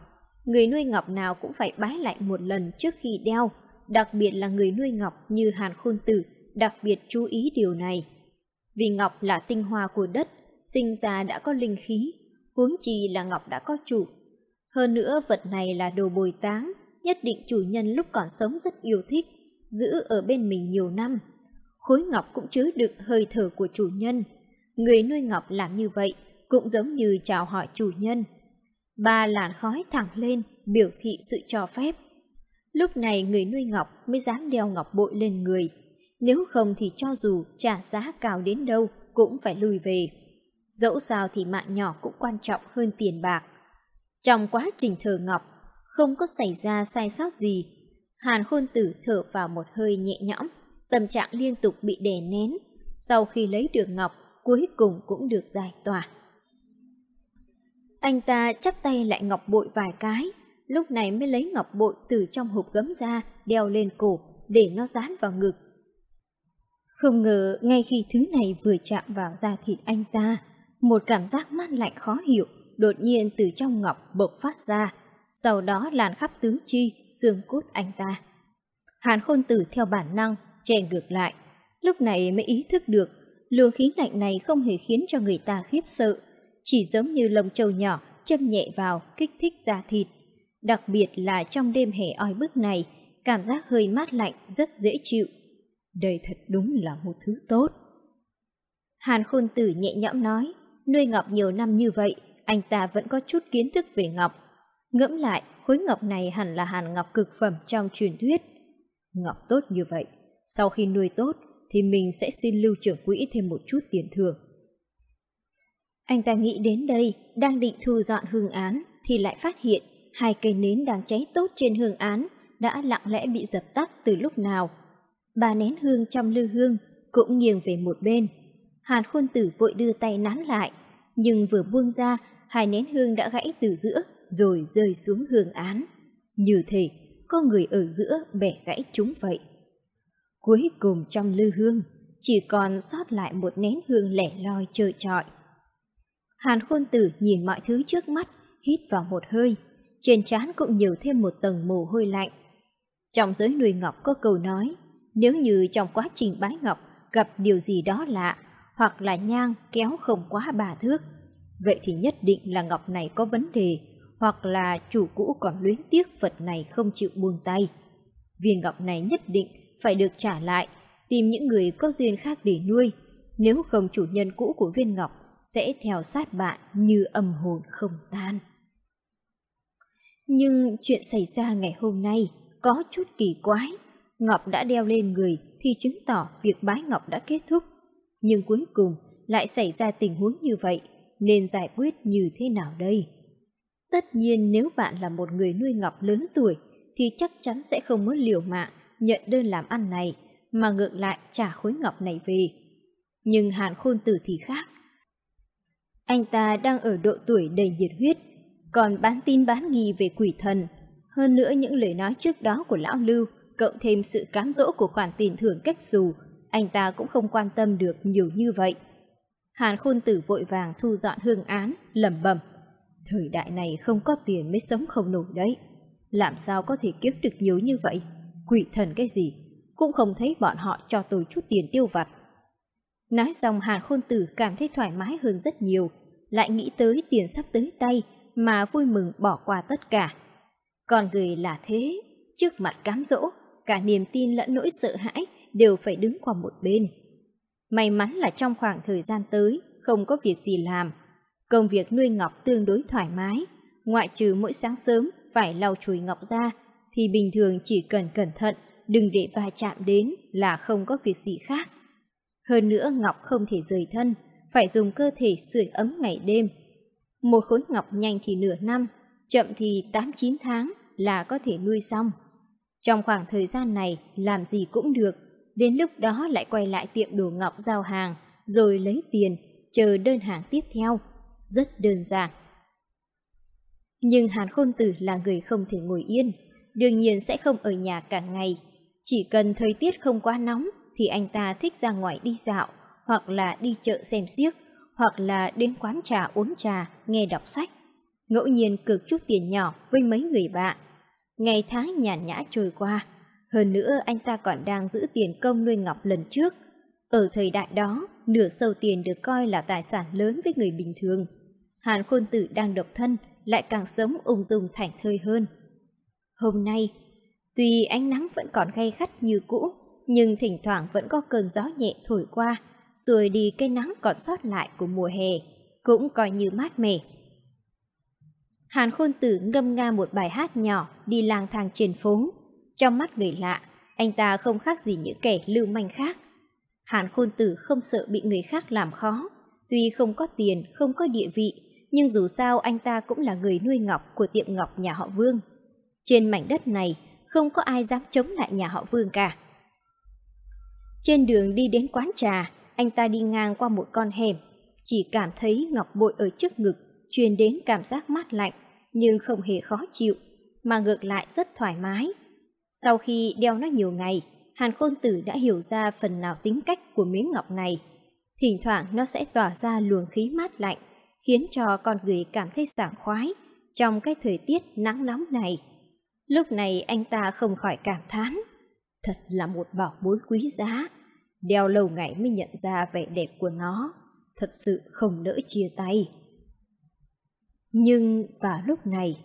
Người nuôi ngọc nào cũng phải bái lại một lần trước khi đeo, đặc biệt là người nuôi ngọc như Hàn Khôn Tử đặc biệt chú ý điều này. Vì ngọc là tinh hoa của đất, sinh ra đã có linh khí, huống chi là ngọc đã có chủ. Hơn nữa vật này là đồ bồi táng, nhất định chủ nhân lúc còn sống rất yêu thích, giữ ở bên mình nhiều năm. Khối ngọc cũng chứa đựng hơi thở của chủ nhân. Người nuôi ngọc làm như vậy cũng giống như chào hỏi chủ nhân. Ba làn khói thẳng lên, biểu thị sự cho phép. Lúc này người nuôi ngọc mới dám đeo ngọc bội lên người nếu không thì cho dù trả giá cao đến đâu cũng phải lùi về. Dẫu sao thì mạng nhỏ cũng quan trọng hơn tiền bạc. Trong quá trình thờ Ngọc, không có xảy ra sai sót gì. Hàn khôn tử thở vào một hơi nhẹ nhõm, tâm trạng liên tục bị đè nén. Sau khi lấy được Ngọc, cuối cùng cũng được giải tỏa. Anh ta chắp tay lại ngọc bội vài cái, lúc này mới lấy ngọc bội từ trong hộp gấm ra, đeo lên cổ, để nó dán vào ngực. Không ngờ ngay khi thứ này vừa chạm vào da thịt anh ta, một cảm giác mát lạnh khó hiểu đột nhiên từ trong ngọc bộc phát ra, sau đó làn khắp tứ chi, xương cốt anh ta. Hàn khôn tử theo bản năng, chạy ngược lại, lúc này mới ý thức được luồng khí lạnh này không hề khiến cho người ta khiếp sợ, chỉ giống như lông trâu nhỏ châm nhẹ vào kích thích da thịt. Đặc biệt là trong đêm hè oi bức này, cảm giác hơi mát lạnh rất dễ chịu. Đây thật đúng là một thứ tốt. Hàn Khôn Tử nhẹ nhõm nói, nuôi Ngọc nhiều năm như vậy, anh ta vẫn có chút kiến thức về Ngọc. Ngẫm lại, khối Ngọc này hẳn là Hàn Ngọc cực phẩm trong truyền thuyết. Ngọc tốt như vậy, sau khi nuôi tốt thì mình sẽ xin lưu trưởng quỹ thêm một chút tiền thưởng. Anh ta nghĩ đến đây, đang định thu dọn hương án thì lại phát hiện hai cây nến đang cháy tốt trên hương án đã lặng lẽ bị dập tắt từ lúc nào bà nén hương trong lư hương cũng nghiêng về một bên. Hàn Khôn Tử vội đưa tay nắn lại, nhưng vừa buông ra, hai nén hương đã gãy từ giữa rồi rơi xuống hương án. Như thể có người ở giữa bẻ gãy chúng vậy. Cuối cùng trong lư hương, chỉ còn sót lại một nén hương lẻ loi trơ trọi. Hàn Khôn Tử nhìn mọi thứ trước mắt, hít vào một hơi, trên trán cũng nhiều thêm một tầng mồ hôi lạnh. Trong giới nuôi ngọc có câu nói, nếu như trong quá trình bái ngọc gặp điều gì đó lạ, hoặc là nhang kéo không quá ba thước, vậy thì nhất định là ngọc này có vấn đề, hoặc là chủ cũ còn luyến tiếc vật này không chịu buông tay. Viên ngọc này nhất định phải được trả lại, tìm những người có duyên khác để nuôi, nếu không chủ nhân cũ của viên ngọc sẽ theo sát bạn như âm hồn không tan. Nhưng chuyện xảy ra ngày hôm nay có chút kỳ quái. Ngọc đã đeo lên người thì chứng tỏ việc bái Ngọc đã kết thúc. Nhưng cuối cùng lại xảy ra tình huống như vậy, nên giải quyết như thế nào đây? Tất nhiên nếu bạn là một người nuôi Ngọc lớn tuổi thì chắc chắn sẽ không muốn liều mạng nhận đơn làm ăn này mà ngược lại trả khối Ngọc này về. Nhưng Hàn Khôn Tử thì khác. Anh ta đang ở độ tuổi đầy nhiệt huyết, còn bán tin bán nghi về quỷ thần. Hơn nữa những lời nói trước đó của Lão Lưu cộng thêm sự cám dỗ của khoản tiền thưởng cách xù, anh ta cũng không quan tâm được nhiều như vậy. Hàn Khôn Tử vội vàng thu dọn hương án, lẩm bẩm: "Thời đại này không có tiền mới sống không nổi đấy, làm sao có thể kiếm được nhiều như vậy? Quỷ thần cái gì, cũng không thấy bọn họ cho tôi chút tiền tiêu vặt." Nói xong Hàn Khôn Tử cảm thấy thoải mái hơn rất nhiều, lại nghĩ tới tiền sắp tới tay mà vui mừng bỏ qua tất cả. Con người là thế, trước mặt cám dỗ cả niềm tin lẫn nỗi sợ hãi đều phải đứng qua một bên. May mắn là trong khoảng thời gian tới, không có việc gì làm. Công việc nuôi ngọc tương đối thoải mái, ngoại trừ mỗi sáng sớm phải lau chùi ngọc ra, thì bình thường chỉ cần cẩn thận, đừng để va chạm đến là không có việc gì khác. Hơn nữa ngọc không thể rời thân, phải dùng cơ thể sưởi ấm ngày đêm. Một khối ngọc nhanh thì nửa năm, chậm thì 8-9 tháng là có thể nuôi xong. Trong khoảng thời gian này, làm gì cũng được, đến lúc đó lại quay lại tiệm đồ ngọc giao hàng, rồi lấy tiền, chờ đơn hàng tiếp theo. Rất đơn giản. Nhưng Hàn Khôn Tử là người không thể ngồi yên, đương nhiên sẽ không ở nhà cả ngày. Chỉ cần thời tiết không quá nóng thì anh ta thích ra ngoài đi dạo, hoặc là đi chợ xem xiếc, hoặc là đến quán trà uống trà, nghe đọc sách. Ngẫu nhiên cược chút tiền nhỏ với mấy người bạn, Ngày tháng nhàn nhã trôi qua, hơn nữa anh ta còn đang giữ tiền công nuôi Ngọc lần trước. Ở thời đại đó, nửa sâu tiền được coi là tài sản lớn với người bình thường. Hàn Khôn Tử đang độc thân, lại càng sống ung dung thảnh thơi hơn. Hôm nay, tuy ánh nắng vẫn còn gay gắt như cũ, nhưng thỉnh thoảng vẫn có cơn gió nhẹ thổi qua, rồi đi cây nắng còn sót lại của mùa hè, cũng coi như mát mẻ. Hàn Khôn Tử ngâm nga một bài hát nhỏ đi lang thang trên phố. Trong mắt người lạ, anh ta không khác gì những kẻ lưu manh khác. Hàn Khôn Tử không sợ bị người khác làm khó. Tuy không có tiền, không có địa vị, nhưng dù sao anh ta cũng là người nuôi ngọc của tiệm ngọc nhà họ Vương. Trên mảnh đất này, không có ai dám chống lại nhà họ Vương cả. Trên đường đi đến quán trà, anh ta đi ngang qua một con hẻm, chỉ cảm thấy ngọc bội ở trước ngực truyền đến cảm giác mát lạnh nhưng không hề khó chịu, mà ngược lại rất thoải mái. Sau khi đeo nó nhiều ngày, Hàn Khôn Tử đã hiểu ra phần nào tính cách của miếng ngọc này. Thỉnh thoảng nó sẽ tỏa ra luồng khí mát lạnh, khiến cho con người cảm thấy sảng khoái trong cái thời tiết nắng nóng này. Lúc này anh ta không khỏi cảm thán, thật là một bảo bối quý giá, đeo lâu ngày mới nhận ra vẻ đẹp của nó, thật sự không nỡ chia tay. Nhưng vào lúc này,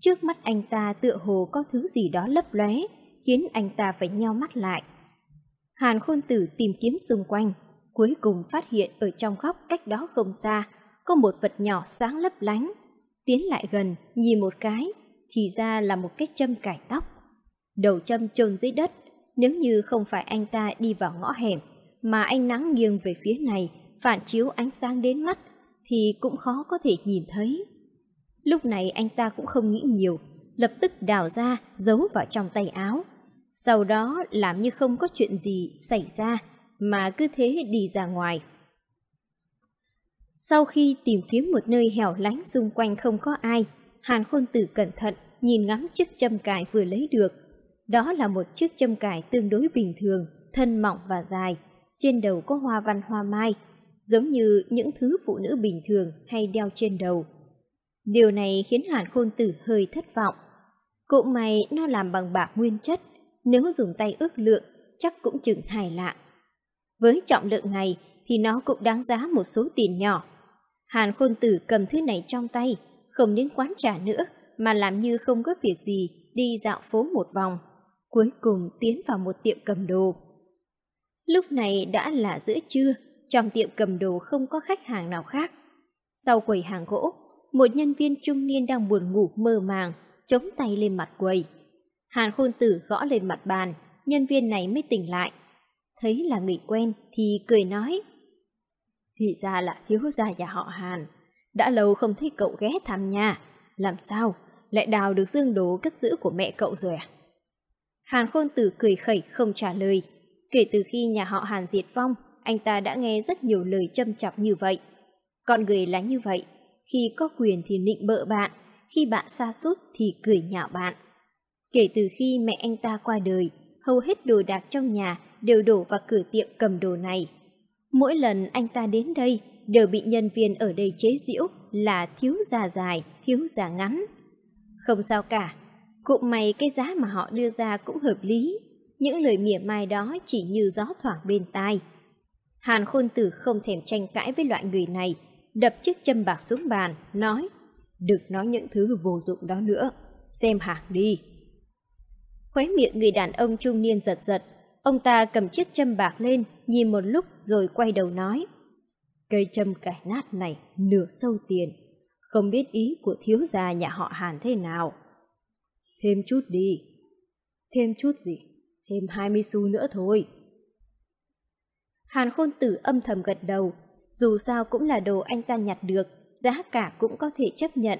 trước mắt anh ta tựa hồ có thứ gì đó lấp lóe, khiến anh ta phải nheo mắt lại. Hàn Khôn Tử tìm kiếm xung quanh, cuối cùng phát hiện ở trong góc cách đó không xa, có một vật nhỏ sáng lấp lánh. Tiến lại gần, nhìn một cái, thì ra là một cái châm cải tóc. Đầu châm chôn dưới đất, nếu như không phải anh ta đi vào ngõ hẻm, mà ánh nắng nghiêng về phía này, phản chiếu ánh sáng đến mắt, thì cũng khó có thể nhìn thấy. Lúc này anh ta cũng không nghĩ nhiều, lập tức đào ra, giấu vào trong tay áo. Sau đó làm như không có chuyện gì xảy ra, mà cứ thế đi ra ngoài. Sau khi tìm kiếm một nơi hẻo lánh xung quanh không có ai, Hàn Khôn Tử cẩn thận nhìn ngắm chiếc châm cài vừa lấy được. Đó là một chiếc châm cài tương đối bình thường, thân mỏng và dài, trên đầu có hoa văn hoa mai, giống như những thứ phụ nữ bình thường hay đeo trên đầu. Điều này khiến Hàn Khôn Tử hơi thất vọng. Cũng may nó làm bằng bạc nguyên chất, nếu dùng tay ước lượng chắc cũng chừng hài lạ. Với trọng lượng này thì nó cũng đáng giá một số tiền nhỏ. Hàn Khôn Tử cầm thứ này trong tay, không đến quán trà nữa mà làm như không có việc gì đi dạo phố một vòng, cuối cùng tiến vào một tiệm cầm đồ. Lúc này đã là giữa trưa, trong tiệm cầm đồ không có khách hàng nào khác. Sau quầy hàng gỗ một nhân viên trung niên đang buồn ngủ mơ màng, chống tay lên mặt quầy. Hàn khôn tử gõ lên mặt bàn, nhân viên này mới tỉnh lại. Thấy là người quen thì cười nói. Thì ra là thiếu gia nhà họ Hàn. Đã lâu không thấy cậu ghé thăm nhà. Làm sao? Lại đào được dương đố cất giữ của mẹ cậu rồi à? Hàn khôn tử cười khẩy không trả lời. Kể từ khi nhà họ Hàn diệt vong, anh ta đã nghe rất nhiều lời châm chọc như vậy. Con người là như vậy, khi có quyền thì nịnh bợ bạn, khi bạn xa sút thì cười nhạo bạn. Kể từ khi mẹ anh ta qua đời, hầu hết đồ đạc trong nhà đều đổ vào cửa tiệm cầm đồ này. Mỗi lần anh ta đến đây, đều bị nhân viên ở đây chế giễu là thiếu già dài, thiếu già ngắn. Không sao cả, cụm mày cái giá mà họ đưa ra cũng hợp lý. Những lời mỉa mai đó chỉ như gió thoảng bên tai. Hàn khôn tử không thèm tranh cãi với loại người này, đập chiếc châm bạc xuống bàn, nói, đừng nói những thứ vô dụng đó nữa, xem hàng đi. Khóe miệng người đàn ông trung niên giật giật, ông ta cầm chiếc châm bạc lên, nhìn một lúc rồi quay đầu nói, cây châm cải nát này nửa sâu tiền, không biết ý của thiếu gia nhà họ Hàn thế nào. Thêm chút đi. Thêm chút gì? Thêm 20 xu nữa thôi. Hàn khôn tử âm thầm gật đầu, dù sao cũng là đồ anh ta nhặt được, giá cả cũng có thể chấp nhận.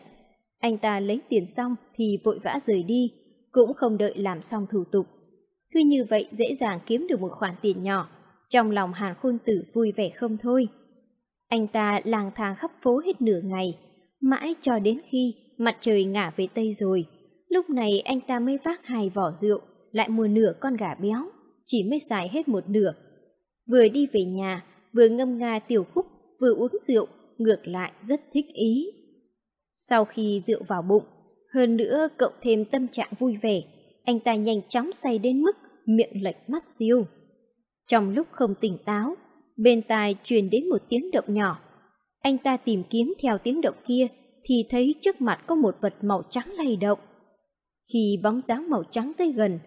Anh ta lấy tiền xong thì vội vã rời đi, cũng không đợi làm xong thủ tục. Cứ như vậy dễ dàng kiếm được một khoản tiền nhỏ, trong lòng Hàn Khôn Tử vui vẻ không thôi. Anh ta lang thang khắp phố hết nửa ngày, mãi cho đến khi mặt trời ngả về tây rồi. Lúc này anh ta mới vác hai vỏ rượu, lại mua nửa con gà béo, chỉ mới xài hết một nửa. Vừa đi về nhà, vừa ngâm nga tiểu khúc vừa uống rượu, ngược lại rất thích ý. Sau khi rượu vào bụng, hơn nữa cộng thêm tâm trạng vui vẻ, anh ta nhanh chóng say đến mức miệng lệch mắt siêu. Trong lúc không tỉnh táo, bên tai truyền đến một tiếng động nhỏ. Anh ta tìm kiếm theo tiếng động kia thì thấy trước mặt có một vật màu trắng lay động. Khi bóng dáng màu trắng tới gần,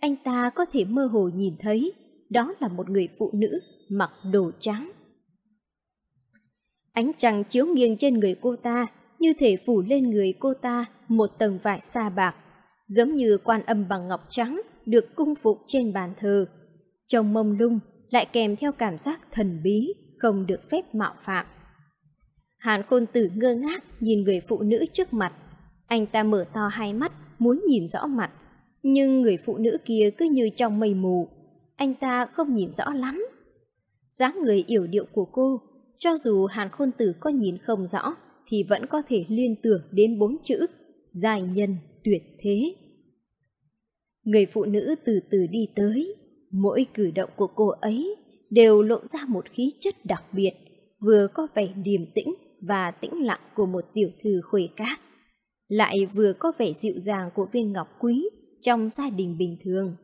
anh ta có thể mơ hồ nhìn thấy đó là một người phụ nữ mặc đồ trắng. Ánh trăng chiếu nghiêng trên người cô ta, như thể phủ lên người cô ta một tầng vải sa bạc, giống như quan âm bằng ngọc trắng được cung phục trên bàn thờ. Trông mông lung lại kèm theo cảm giác thần bí, không được phép mạo phạm. Hàn Khôn Tử ngơ ngác nhìn người phụ nữ trước mặt. Anh ta mở to hai mắt, muốn nhìn rõ mặt. Nhưng người phụ nữ kia cứ như trong mây mù. Anh ta không nhìn rõ lắm. dáng người yểu điệu của cô cho dù Hàn Khôn Tử có nhìn không rõ, thì vẫn có thể liên tưởng đến bốn chữ dài nhân tuyệt thế. Người phụ nữ từ từ đi tới, mỗi cử động của cô ấy đều lộ ra một khí chất đặc biệt, vừa có vẻ điềm tĩnh và tĩnh lặng của một tiểu thư khuê cát, lại vừa có vẻ dịu dàng của viên ngọc quý trong gia đình bình thường,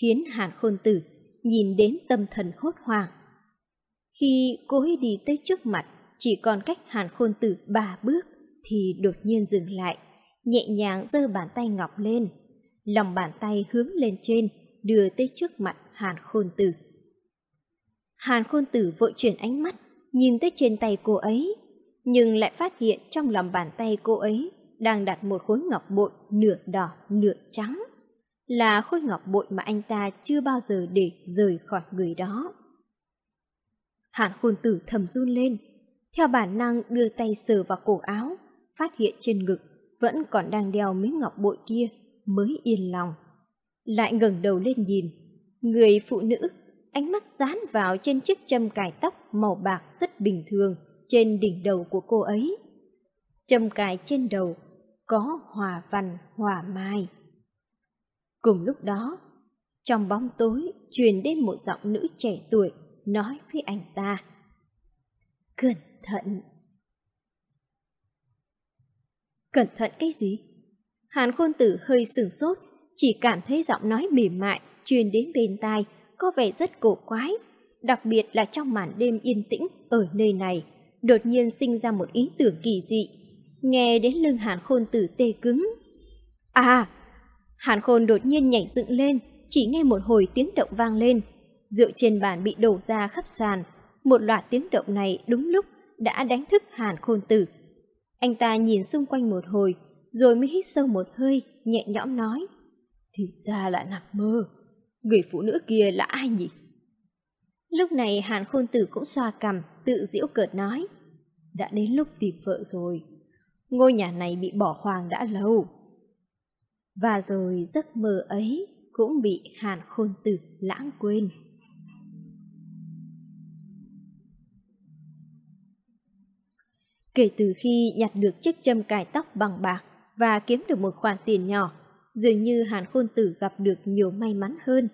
khiến Hàn Khôn Tử nhìn đến tâm thần hốt hoảng. Khi cô ấy đi tới trước mặt, chỉ còn cách Hàn Khôn Tử ba bước, thì đột nhiên dừng lại, nhẹ nhàng giơ bàn tay ngọc lên. Lòng bàn tay hướng lên trên, đưa tới trước mặt Hàn Khôn Tử. Hàn Khôn Tử vội chuyển ánh mắt, nhìn tới trên tay cô ấy, nhưng lại phát hiện trong lòng bàn tay cô ấy đang đặt một khối ngọc bội nửa đỏ nửa trắng. Là khối ngọc bội mà anh ta chưa bao giờ để rời khỏi người đó. Hàn khôn tử thầm run lên, theo bản năng đưa tay sờ vào cổ áo, phát hiện trên ngực vẫn còn đang đeo miếng ngọc bội kia mới yên lòng. Lại ngẩng đầu lên nhìn, người phụ nữ ánh mắt dán vào trên chiếc châm cài tóc màu bạc rất bình thường trên đỉnh đầu của cô ấy. Châm cài trên đầu có hòa văn hòa mai. Cùng lúc đó, trong bóng tối truyền đến một giọng nữ trẻ tuổi nói với anh ta cẩn thận cẩn thận cái gì hàn khôn tử hơi sửng sốt chỉ cảm thấy giọng nói mềm mại truyền đến bên tai có vẻ rất cổ quái đặc biệt là trong màn đêm yên tĩnh ở nơi này đột nhiên sinh ra một ý tưởng kỳ dị nghe đến lưng hàn khôn tử tê cứng à hàn khôn đột nhiên nhảy dựng lên chỉ nghe một hồi tiếng động vang lên Rượu trên bàn bị đổ ra khắp sàn. Một loạt tiếng động này đúng lúc đã đánh thức Hàn Khôn Tử. Anh ta nhìn xung quanh một hồi, rồi mới hít sâu một hơi, nhẹ nhõm nói. Thì ra là nằm mơ. Người phụ nữ kia là ai nhỉ? Lúc này Hàn Khôn Tử cũng xoa cằm, tự diễu cợt nói. Đã đến lúc tìm vợ rồi. Ngôi nhà này bị bỏ hoang đã lâu. Và rồi giấc mơ ấy cũng bị Hàn Khôn Tử lãng quên. Kể từ khi nhặt được chiếc châm cài tóc bằng bạc và kiếm được một khoản tiền nhỏ, dường như Hàn Khôn Tử gặp được nhiều may mắn hơn.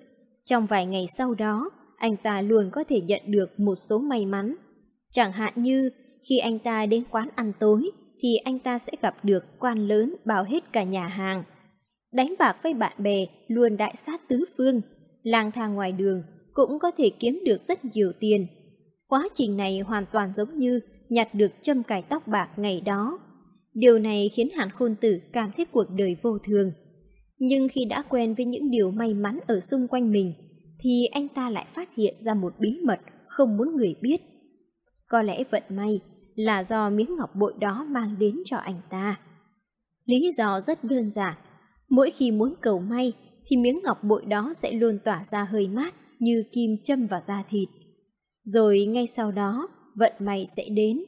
Trong vài ngày sau đó, anh ta luôn có thể nhận được một số may mắn. Chẳng hạn như khi anh ta đến quán ăn tối thì anh ta sẽ gặp được quan lớn bao hết cả nhà hàng. Đánh bạc với bạn bè luôn đại sát tứ phương, lang thang ngoài đường cũng có thể kiếm được rất nhiều tiền. Quá trình này hoàn toàn giống như nhặt được châm cài tóc bạc ngày đó. Điều này khiến Hàn Khôn Tử cảm thấy cuộc đời vô thường. Nhưng khi đã quen với những điều may mắn ở xung quanh mình, thì anh ta lại phát hiện ra một bí mật không muốn người biết. Có lẽ vận may là do miếng ngọc bội đó mang đến cho anh ta. Lý do rất đơn giản, mỗi khi muốn cầu may thì miếng ngọc bội đó sẽ luôn tỏa ra hơi mát như kim châm vào da thịt. Rồi ngay sau đó, vận may sẽ đến.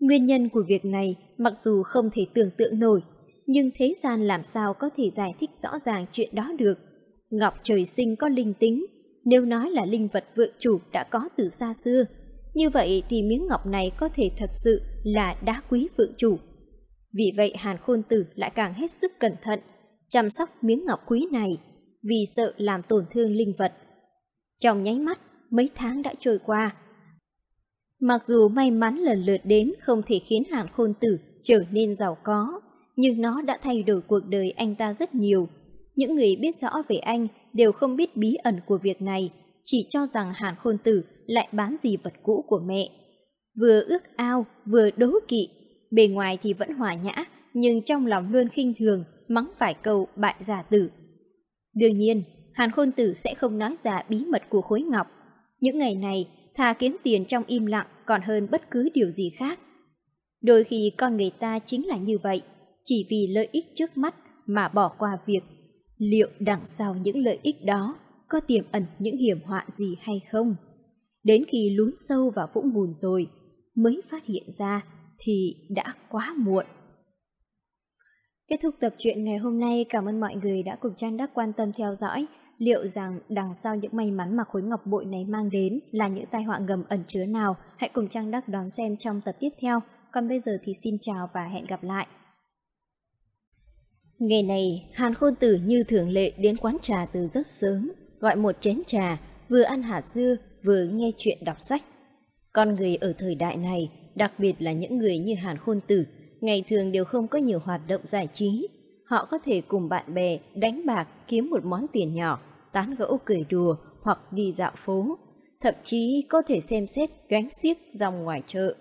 Nguyên nhân của việc này mặc dù không thể tưởng tượng nổi, nhưng thế gian làm sao có thể giải thích rõ ràng chuyện đó được. Ngọc trời sinh có linh tính, nếu nói là linh vật vượng chủ đã có từ xa xưa, như vậy thì miếng ngọc này có thể thật sự là đá quý vượng chủ. Vì vậy Hàn Khôn Tử lại càng hết sức cẩn thận, chăm sóc miếng ngọc quý này, vì sợ làm tổn thương linh vật. Trong nháy mắt, mấy tháng đã trôi qua, Mặc dù may mắn lần lượt đến không thể khiến Hàn Khôn Tử trở nên giàu có, nhưng nó đã thay đổi cuộc đời anh ta rất nhiều. Những người biết rõ về anh đều không biết bí ẩn của việc này, chỉ cho rằng Hàn Khôn Tử lại bán gì vật cũ của mẹ. Vừa ước ao, vừa đố kỵ, bề ngoài thì vẫn hòa nhã, nhưng trong lòng luôn khinh thường, mắng vài câu bại giả tử. Đương nhiên, Hàn Khôn Tử sẽ không nói ra bí mật của khối ngọc. Những ngày này, thà kiếm tiền trong im lặng còn hơn bất cứ điều gì khác. Đôi khi con người ta chính là như vậy, chỉ vì lợi ích trước mắt mà bỏ qua việc liệu đằng sau những lợi ích đó có tiềm ẩn những hiểm họa gì hay không. Đến khi lún sâu vào vũng bùn rồi, mới phát hiện ra thì đã quá muộn. Kết thúc tập truyện ngày hôm nay, cảm ơn mọi người đã cùng Trang Đắc quan tâm theo dõi liệu rằng đằng sau những may mắn mà khối ngọc bội này mang đến là những tai họa ngầm ẩn chứa nào. Hãy cùng Trang Đắc đón xem trong tập tiếp theo. Còn bây giờ thì xin chào và hẹn gặp lại. Ngày này, Hàn Khôn Tử như thường lệ đến quán trà từ rất sớm, gọi một chén trà, vừa ăn hạt dưa, vừa nghe chuyện đọc sách. Con người ở thời đại này, đặc biệt là những người như Hàn Khôn Tử, ngày thường đều không có nhiều hoạt động giải trí, họ có thể cùng bạn bè đánh bạc kiếm một món tiền nhỏ, tán gẫu cười đùa hoặc đi dạo phố, thậm chí có thể xem xét gánh xiếc dòng ngoài chợ.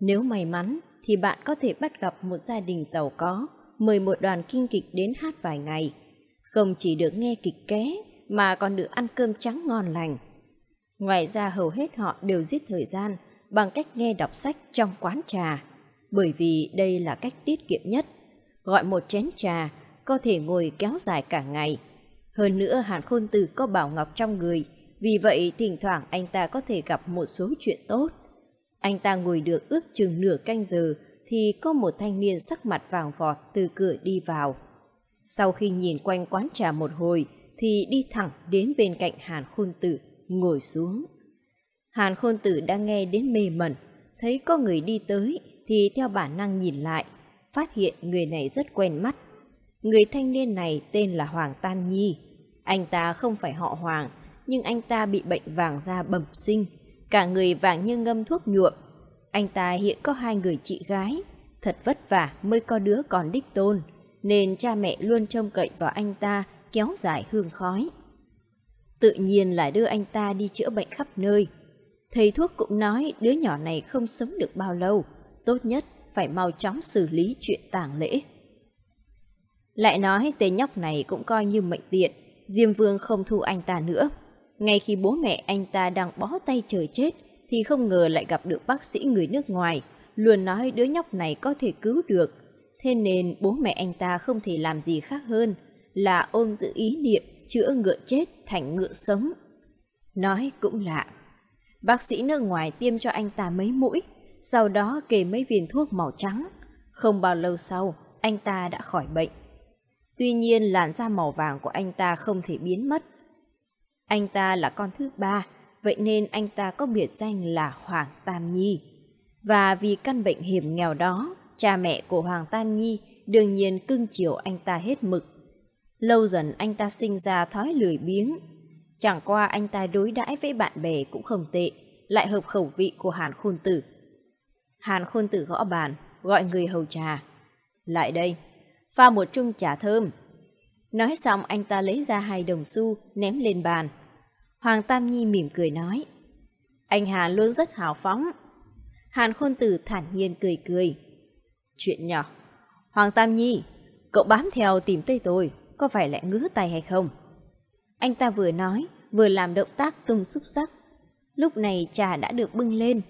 Nếu may mắn thì bạn có thể bắt gặp một gia đình giàu có, mời một đoàn kinh kịch đến hát vài ngày. Không chỉ được nghe kịch ké mà còn được ăn cơm trắng ngon lành. Ngoài ra hầu hết họ đều giết thời gian bằng cách nghe đọc sách trong quán trà, bởi vì đây là cách tiết kiệm nhất gọi một chén trà, có thể ngồi kéo dài cả ngày. Hơn nữa Hàn Khôn Từ có Bảo Ngọc trong người, vì vậy thỉnh thoảng anh ta có thể gặp một số chuyện tốt. Anh ta ngồi được ước chừng nửa canh giờ thì có một thanh niên sắc mặt vàng vọt từ cửa đi vào. Sau khi nhìn quanh quán trà một hồi thì đi thẳng đến bên cạnh Hàn Khôn Tử, ngồi xuống. Hàn Khôn Tử đang nghe đến mê mẩn, thấy có người đi tới thì theo bản năng nhìn lại – phát hiện người này rất quen mắt. Người thanh niên này tên là Hoàng Tam Nhi. Anh ta không phải họ Hoàng, nhưng anh ta bị bệnh vàng da bẩm sinh, cả người vàng như ngâm thuốc nhuộm. Anh ta hiện có hai người chị gái, thật vất vả mới có đứa còn đích tôn, nên cha mẹ luôn trông cậy vào anh ta kéo dài hương khói. Tự nhiên là đưa anh ta đi chữa bệnh khắp nơi. Thầy thuốc cũng nói đứa nhỏ này không sống được bao lâu, tốt nhất phải mau chóng xử lý chuyện tàng lễ. Lại nói tên nhóc này cũng coi như mệnh tiện, Diêm Vương không thu anh ta nữa. Ngay khi bố mẹ anh ta đang bó tay trời chết, thì không ngờ lại gặp được bác sĩ người nước ngoài, luôn nói đứa nhóc này có thể cứu được. Thế nên bố mẹ anh ta không thể làm gì khác hơn là ôm giữ ý niệm chữa ngựa chết thành ngựa sống. Nói cũng lạ, bác sĩ nước ngoài tiêm cho anh ta mấy mũi, sau đó kề mấy viên thuốc màu trắng. Không bao lâu sau, anh ta đã khỏi bệnh. Tuy nhiên làn da màu vàng của anh ta không thể biến mất. Anh ta là con thứ ba, vậy nên anh ta có biệt danh là Hoàng Tam Nhi. Và vì căn bệnh hiểm nghèo đó, cha mẹ của Hoàng Tam Nhi đương nhiên cưng chiều anh ta hết mực. Lâu dần anh ta sinh ra thói lười biếng. Chẳng qua anh ta đối đãi với bạn bè cũng không tệ, lại hợp khẩu vị của Hàn Khôn Tử Hàn khôn tử gõ bàn, gọi người hầu trà. Lại đây, pha một chung trà thơm. Nói xong anh ta lấy ra hai đồng xu ném lên bàn. Hoàng Tam Nhi mỉm cười nói. Anh Hàn luôn rất hào phóng. Hàn khôn tử thản nhiên cười cười. Chuyện nhỏ. Hoàng Tam Nhi, cậu bám theo tìm tay tôi, có phải lại ngứa tay hay không? Anh ta vừa nói, vừa làm động tác tung xúc sắc. Lúc này trà đã được bưng lên,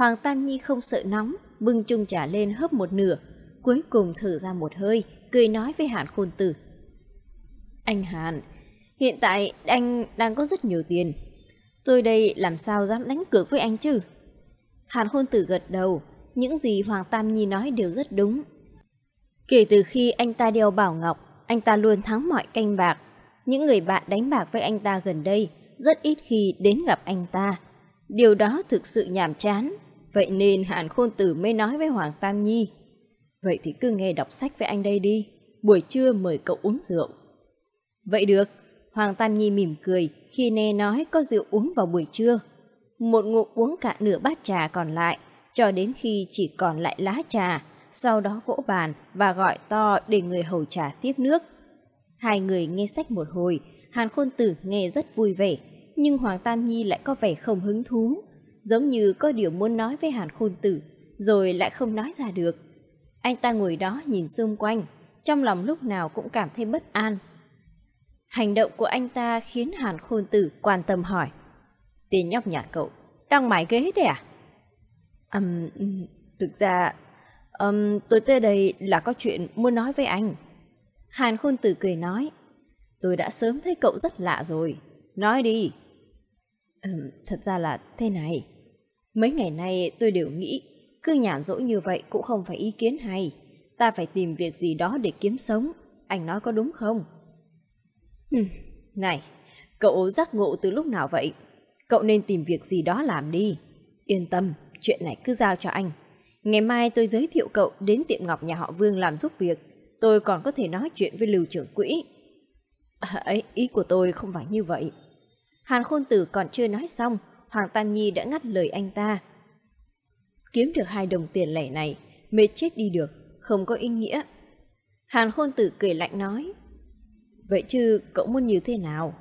Hoàng Tam Nhi không sợ nóng, bưng chung trà lên hớp một nửa, cuối cùng thử ra một hơi, cười nói với Hàn Khôn Tử. Anh Hàn, hiện tại anh đang có rất nhiều tiền. Tôi đây làm sao dám đánh cược với anh chứ? Hàn Khôn Tử gật đầu, những gì Hoàng Tam Nhi nói đều rất đúng. Kể từ khi anh ta đeo bảo ngọc, anh ta luôn thắng mọi canh bạc. Những người bạn đánh bạc với anh ta gần đây rất ít khi đến gặp anh ta. Điều đó thực sự nhàm chán. Vậy nên Hàn Khôn Tử mới nói với Hoàng Tam Nhi. Vậy thì cứ nghe đọc sách với anh đây đi, buổi trưa mời cậu uống rượu. Vậy được, Hoàng Tam Nhi mỉm cười khi nghe nói có rượu uống vào buổi trưa. Một ngụm uống cạn nửa bát trà còn lại, cho đến khi chỉ còn lại lá trà, sau đó vỗ bàn và gọi to để người hầu trà tiếp nước. Hai người nghe sách một hồi, Hàn Khôn Tử nghe rất vui vẻ, nhưng Hoàng Tam Nhi lại có vẻ không hứng thú giống như có điều muốn nói với Hàn Khôn Tử, rồi lại không nói ra được. Anh ta ngồi đó nhìn xung quanh, trong lòng lúc nào cũng cảm thấy bất an. Hành động của anh ta khiến Hàn Khôn Tử quan tâm hỏi. Tên nhóc nhà cậu, đang mải ghế đấy à? um, thực ra, um, tôi tới đây là có chuyện muốn nói với anh. Hàn Khôn Tử cười nói, tôi đã sớm thấy cậu rất lạ rồi. Nói đi, thật ra là thế này. Mấy ngày nay tôi đều nghĩ, cứ nhàn rỗi như vậy cũng không phải ý kiến hay. Ta phải tìm việc gì đó để kiếm sống. Anh nói có đúng không? này, cậu giác ngộ từ lúc nào vậy? Cậu nên tìm việc gì đó làm đi. Yên tâm, chuyện này cứ giao cho anh. Ngày mai tôi giới thiệu cậu đến tiệm ngọc nhà họ Vương làm giúp việc. Tôi còn có thể nói chuyện với lưu trưởng quỹ. À, ấy, ý của tôi không phải như vậy. Hàn Khôn Tử còn chưa nói xong, Hoàng Tam Nhi đã ngắt lời anh ta. Kiếm được hai đồng tiền lẻ này, mệt chết đi được, không có ý nghĩa. Hàn Khôn Tử cười lạnh nói. Vậy chứ cậu muốn như thế nào?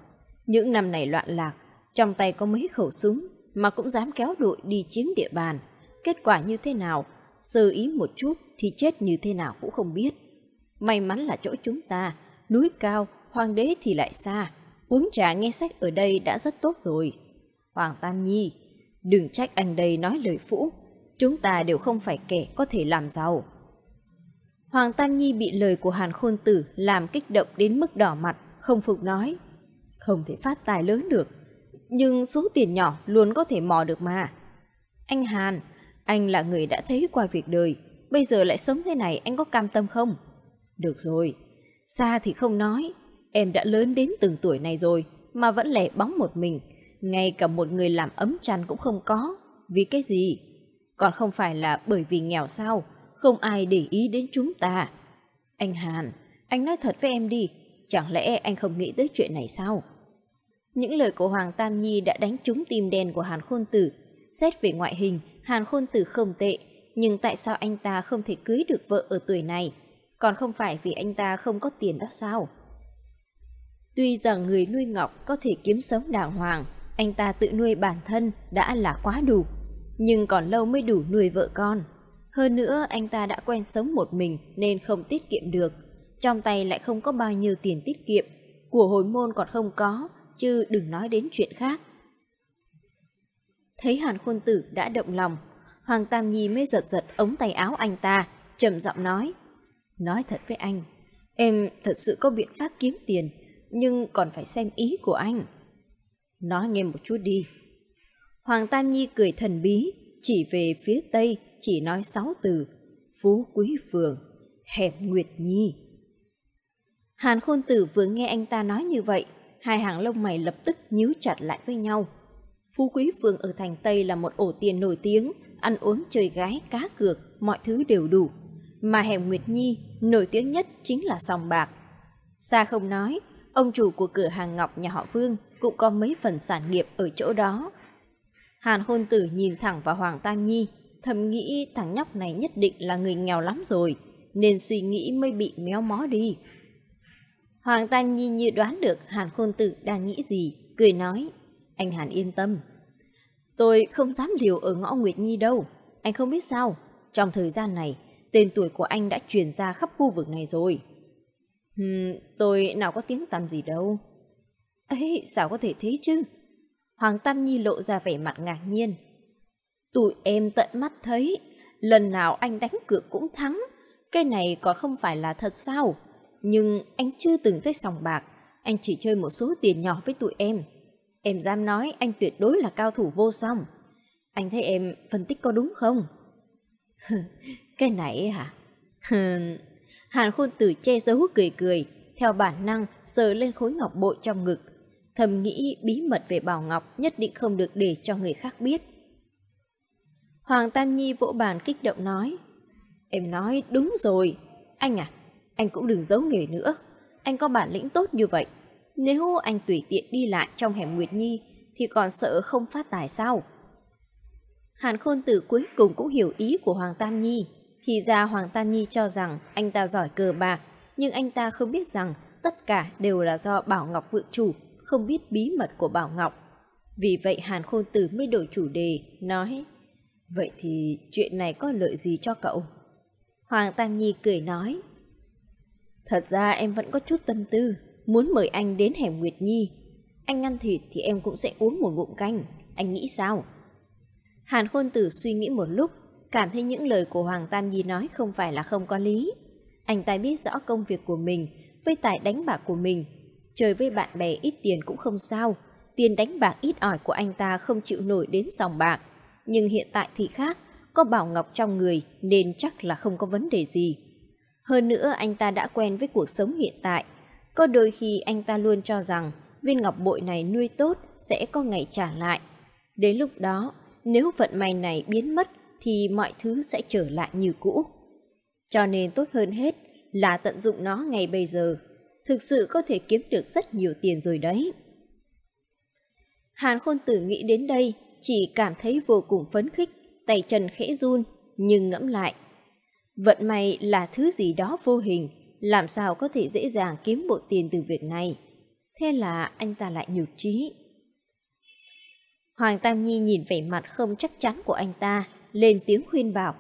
Những năm này loạn lạc, trong tay có mấy khẩu súng mà cũng dám kéo đội đi chiếm địa bàn. Kết quả như thế nào? Sơ ý một chút thì chết như thế nào cũng không biết. May mắn là chỗ chúng ta, núi cao, hoàng đế thì lại xa uống trà nghe sách ở đây đã rất tốt rồi. Hoàng Tam Nhi, đừng trách anh đây nói lời phũ, chúng ta đều không phải kẻ có thể làm giàu. Hoàng Tam Nhi bị lời của Hàn Khôn Tử làm kích động đến mức đỏ mặt, không phục nói. Không thể phát tài lớn được, nhưng số tiền nhỏ luôn có thể mò được mà. Anh Hàn, anh là người đã thấy qua việc đời, bây giờ lại sống thế này anh có cam tâm không? Được rồi, xa thì không nói, em đã lớn đến từng tuổi này rồi mà vẫn lẻ bóng một mình, ngay cả một người làm ấm chăn cũng không có. Vì cái gì? Còn không phải là bởi vì nghèo sao, không ai để ý đến chúng ta. Anh Hàn, anh nói thật với em đi, chẳng lẽ anh không nghĩ tới chuyện này sao? Những lời của Hoàng Tam Nhi đã đánh trúng tim đen của Hàn Khôn Tử. Xét về ngoại hình, Hàn Khôn Tử không tệ, nhưng tại sao anh ta không thể cưới được vợ ở tuổi này? Còn không phải vì anh ta không có tiền đó sao? Tuy rằng người nuôi Ngọc có thể kiếm sống đàng hoàng, anh ta tự nuôi bản thân đã là quá đủ, nhưng còn lâu mới đủ nuôi vợ con. Hơn nữa anh ta đã quen sống một mình nên không tiết kiệm được, trong tay lại không có bao nhiêu tiền tiết kiệm, của hồi môn còn không có, chứ đừng nói đến chuyện khác. Thấy Hàn khôn Tử đã động lòng, Hoàng Tam Nhi mới giật giật ống tay áo anh ta, trầm giọng nói. Nói thật với anh, em thật sự có biện pháp kiếm tiền nhưng còn phải xem ý của anh. Nói nghe một chút đi. Hoàng Tam Nhi cười thần bí, chỉ về phía Tây, chỉ nói sáu từ, Phú Quý Phường, Hẹp Nguyệt Nhi. Hàn Khôn Tử vừa nghe anh ta nói như vậy, hai hàng lông mày lập tức nhíu chặt lại với nhau. Phú Quý Phường ở thành Tây là một ổ tiền nổi tiếng, ăn uống chơi gái, cá cược, mọi thứ đều đủ. Mà Hẻm Nguyệt Nhi nổi tiếng nhất chính là sòng bạc. Xa không nói, Ông chủ của cửa hàng ngọc nhà họ Vương cũng có mấy phần sản nghiệp ở chỗ đó. Hàn hôn tử nhìn thẳng vào Hoàng Tam Nhi, thầm nghĩ thằng nhóc này nhất định là người nghèo lắm rồi, nên suy nghĩ mới bị méo mó đi. Hoàng Tam Nhi như đoán được Hàn Hôn Tử đang nghĩ gì, cười nói, anh Hàn yên tâm. Tôi không dám liều ở ngõ Nguyệt Nhi đâu, anh không biết sao, trong thời gian này, tên tuổi của anh đã truyền ra khắp khu vực này rồi. Ừm, tôi nào có tiếng tăm gì đâu. Ấy, sao có thể thế chứ? Hoàng Tam Nhi lộ ra vẻ mặt ngạc nhiên. Tụi em tận mắt thấy, lần nào anh đánh cược cũng thắng. Cái này còn không phải là thật sao? Nhưng anh chưa từng tới sòng bạc, anh chỉ chơi một số tiền nhỏ với tụi em. Em dám nói anh tuyệt đối là cao thủ vô song. Anh thấy em phân tích có đúng không? Cái này hả? Hàn Khôn Tử che giấu cười cười, theo bản năng sờ lên khối ngọc bội trong ngực. Thầm nghĩ bí mật về Bảo Ngọc nhất định không được để cho người khác biết. Hoàng Tam Nhi vỗ bàn kích động nói, Em nói đúng rồi, anh à, anh cũng đừng giấu nghề nữa, anh có bản lĩnh tốt như vậy. Nếu anh tùy tiện đi lại trong hẻm Nguyệt Nhi thì còn sợ không phát tài sao? Hàn Khôn Tử cuối cùng cũng hiểu ý của Hoàng Tam Nhi. Thì ra Hoàng Tam Nhi cho rằng anh ta giỏi cờ bạc, nhưng anh ta không biết rằng tất cả đều là do Bảo Ngọc vượng chủ, không biết bí mật của Bảo Ngọc. Vì vậy Hàn Khôn Tử mới đổi chủ đề, nói Vậy thì chuyện này có lợi gì cho cậu? Hoàng Tam Nhi cười nói Thật ra em vẫn có chút tâm tư, muốn mời anh đến hẻm Nguyệt Nhi. Anh ăn thịt thì em cũng sẽ uống một ngụm canh, anh nghĩ sao? Hàn Khôn Tử suy nghĩ một lúc cảm thấy những lời của Hoàng Tam Nhi nói không phải là không có lý. Anh ta biết rõ công việc của mình, với tài đánh bạc của mình. Chơi với bạn bè ít tiền cũng không sao, tiền đánh bạc ít ỏi của anh ta không chịu nổi đến dòng bạc. Nhưng hiện tại thì khác, có bảo ngọc trong người nên chắc là không có vấn đề gì. Hơn nữa anh ta đã quen với cuộc sống hiện tại. Có đôi khi anh ta luôn cho rằng viên ngọc bội này nuôi tốt sẽ có ngày trả lại. Đến lúc đó, nếu vận may này biến mất thì mọi thứ sẽ trở lại như cũ. Cho nên tốt hơn hết là tận dụng nó ngay bây giờ, thực sự có thể kiếm được rất nhiều tiền rồi đấy. Hàn Khôn Tử nghĩ đến đây, chỉ cảm thấy vô cùng phấn khích, tay chân khẽ run, nhưng ngẫm lại. Vận may là thứ gì đó vô hình, làm sao có thể dễ dàng kiếm bộ tiền từ việc này. Thế là anh ta lại nhục trí. Hoàng Tam Nhi nhìn vẻ mặt không chắc chắn của anh ta, lên tiếng khuyên bảo.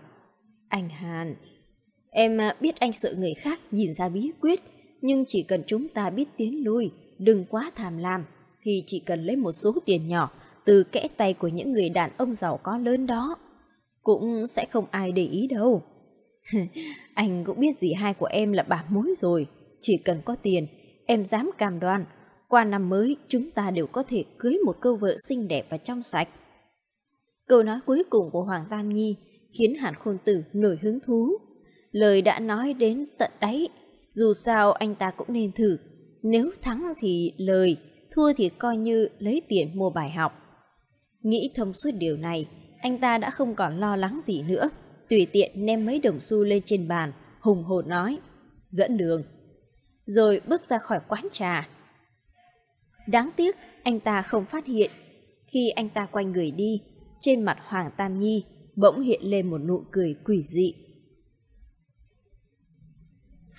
Anh Hàn, em à, biết anh sợ người khác nhìn ra bí quyết, nhưng chỉ cần chúng ta biết tiến lui, đừng quá tham lam, thì chỉ cần lấy một số tiền nhỏ từ kẽ tay của những người đàn ông giàu có lớn đó. Cũng sẽ không ai để ý đâu. anh cũng biết gì hai của em là bà mối rồi, chỉ cần có tiền, em dám cam đoan, qua năm mới chúng ta đều có thể cưới một cô vợ xinh đẹp và trong sạch. Câu nói cuối cùng của Hoàng Tam Nhi khiến Hàn Khôn Tử nổi hứng thú. Lời đã nói đến tận đáy, dù sao anh ta cũng nên thử. Nếu thắng thì lời, thua thì coi như lấy tiền mua bài học. Nghĩ thông suốt điều này, anh ta đã không còn lo lắng gì nữa. Tùy tiện ném mấy đồng xu lên trên bàn, hùng hồn nói, dẫn đường. Rồi bước ra khỏi quán trà. Đáng tiếc, anh ta không phát hiện. Khi anh ta quay người đi, trên mặt Hoàng Tam Nhi bỗng hiện lên một nụ cười quỷ dị.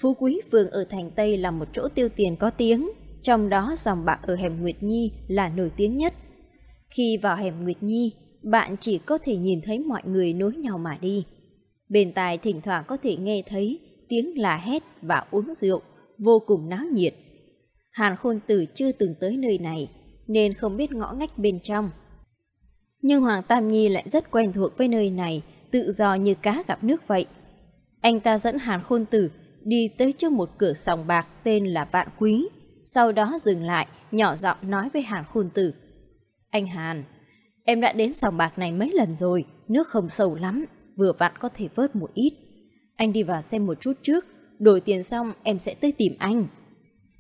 Phú Quý Phường ở Thành Tây là một chỗ tiêu tiền có tiếng, trong đó dòng bạc ở hẻm Nguyệt Nhi là nổi tiếng nhất. Khi vào hẻm Nguyệt Nhi, bạn chỉ có thể nhìn thấy mọi người nối nhau mà đi. Bên tai thỉnh thoảng có thể nghe thấy tiếng là hét và uống rượu, vô cùng náo nhiệt. Hàn Khôn Tử chưa từng tới nơi này, nên không biết ngõ ngách bên trong nhưng Hoàng Tam Nhi lại rất quen thuộc với nơi này, tự do như cá gặp nước vậy. Anh ta dẫn Hàn Khôn Tử đi tới trước một cửa sòng bạc tên là Vạn Quý, sau đó dừng lại, nhỏ giọng nói với Hàn Khôn Tử. Anh Hàn, em đã đến sòng bạc này mấy lần rồi, nước không sâu lắm, vừa vặn có thể vớt một ít. Anh đi vào xem một chút trước, đổi tiền xong em sẽ tới tìm anh.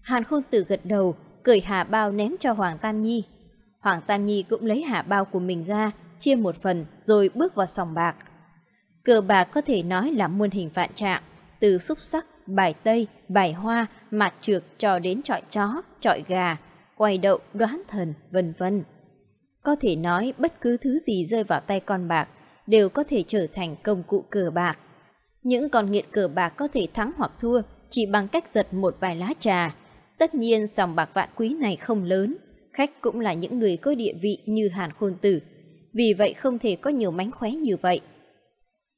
Hàn Khôn Tử gật đầu, cởi hà bao ném cho Hoàng Tam Nhi. Hoàng Tam Nhi cũng lấy hạ bao của mình ra, chia một phần rồi bước vào sòng bạc. Cờ bạc có thể nói là muôn hình vạn trạng, từ xúc sắc, bài tây, bài hoa, mạt trược cho đến trọi chó, trọi gà, quay đậu, đoán thần, vân vân. Có thể nói bất cứ thứ gì rơi vào tay con bạc đều có thể trở thành công cụ cờ bạc. Những con nghiện cờ bạc có thể thắng hoặc thua chỉ bằng cách giật một vài lá trà. Tất nhiên sòng bạc vạn quý này không lớn, khách cũng là những người có địa vị như Hàn Khôn Tử, vì vậy không thể có nhiều mánh khóe như vậy.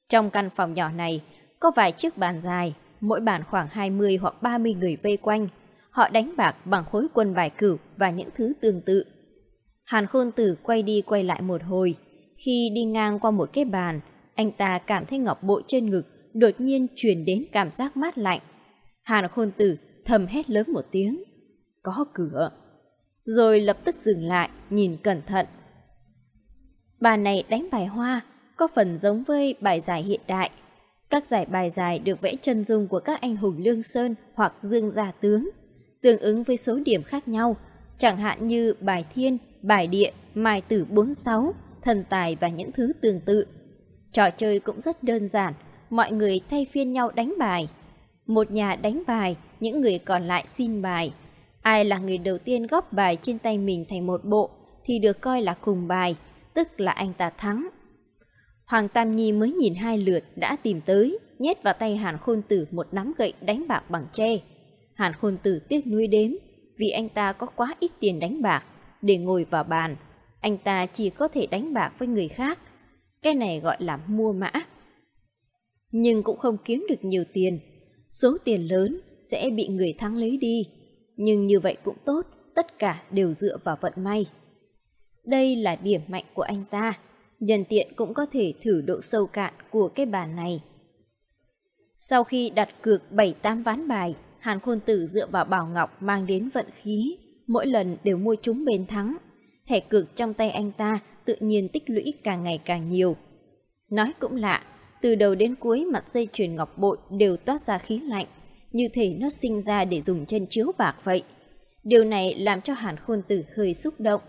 Trong căn phòng nhỏ này, có vài chiếc bàn dài, mỗi bàn khoảng 20 hoặc 30 người vây quanh. Họ đánh bạc bằng khối quân bài cửu và những thứ tương tự. Hàn Khôn Tử quay đi quay lại một hồi. Khi đi ngang qua một cái bàn, anh ta cảm thấy ngọc bội trên ngực đột nhiên truyền đến cảm giác mát lạnh. Hàn Khôn Tử thầm hét lớn một tiếng. Có cửa rồi lập tức dừng lại, nhìn cẩn thận. Bà này đánh bài hoa, có phần giống với bài giải hiện đại. Các giải bài giải được vẽ chân dung của các anh hùng Lương Sơn hoặc Dương Gia Tướng, tương ứng với số điểm khác nhau, chẳng hạn như bài thiên, bài địa, mài tử 46, thần tài và những thứ tương tự. Trò chơi cũng rất đơn giản, mọi người thay phiên nhau đánh bài. Một nhà đánh bài, những người còn lại xin bài, ai là người đầu tiên góp bài trên tay mình thành một bộ thì được coi là cùng bài, tức là anh ta thắng. Hoàng Tam Nhi mới nhìn hai lượt đã tìm tới, nhét vào tay Hàn Khôn Tử một nắm gậy đánh bạc bằng tre. Hàn Khôn Tử tiếc nuối đếm, vì anh ta có quá ít tiền đánh bạc để ngồi vào bàn. Anh ta chỉ có thể đánh bạc với người khác. Cái này gọi là mua mã. Nhưng cũng không kiếm được nhiều tiền. Số tiền lớn sẽ bị người thắng lấy đi nhưng như vậy cũng tốt, tất cả đều dựa vào vận may. Đây là điểm mạnh của anh ta, nhân tiện cũng có thể thử độ sâu cạn của cái bàn này. Sau khi đặt cược 7-8 ván bài, Hàn Khôn Tử dựa vào Bảo Ngọc mang đến vận khí, mỗi lần đều mua chúng bền thắng. Thẻ cược trong tay anh ta tự nhiên tích lũy càng ngày càng nhiều. Nói cũng lạ, từ đầu đến cuối mặt dây chuyền ngọc bội đều toát ra khí lạnh như thể nó sinh ra để dùng chân chiếu bạc vậy. Điều này làm cho Hàn Khôn Tử hơi xúc động.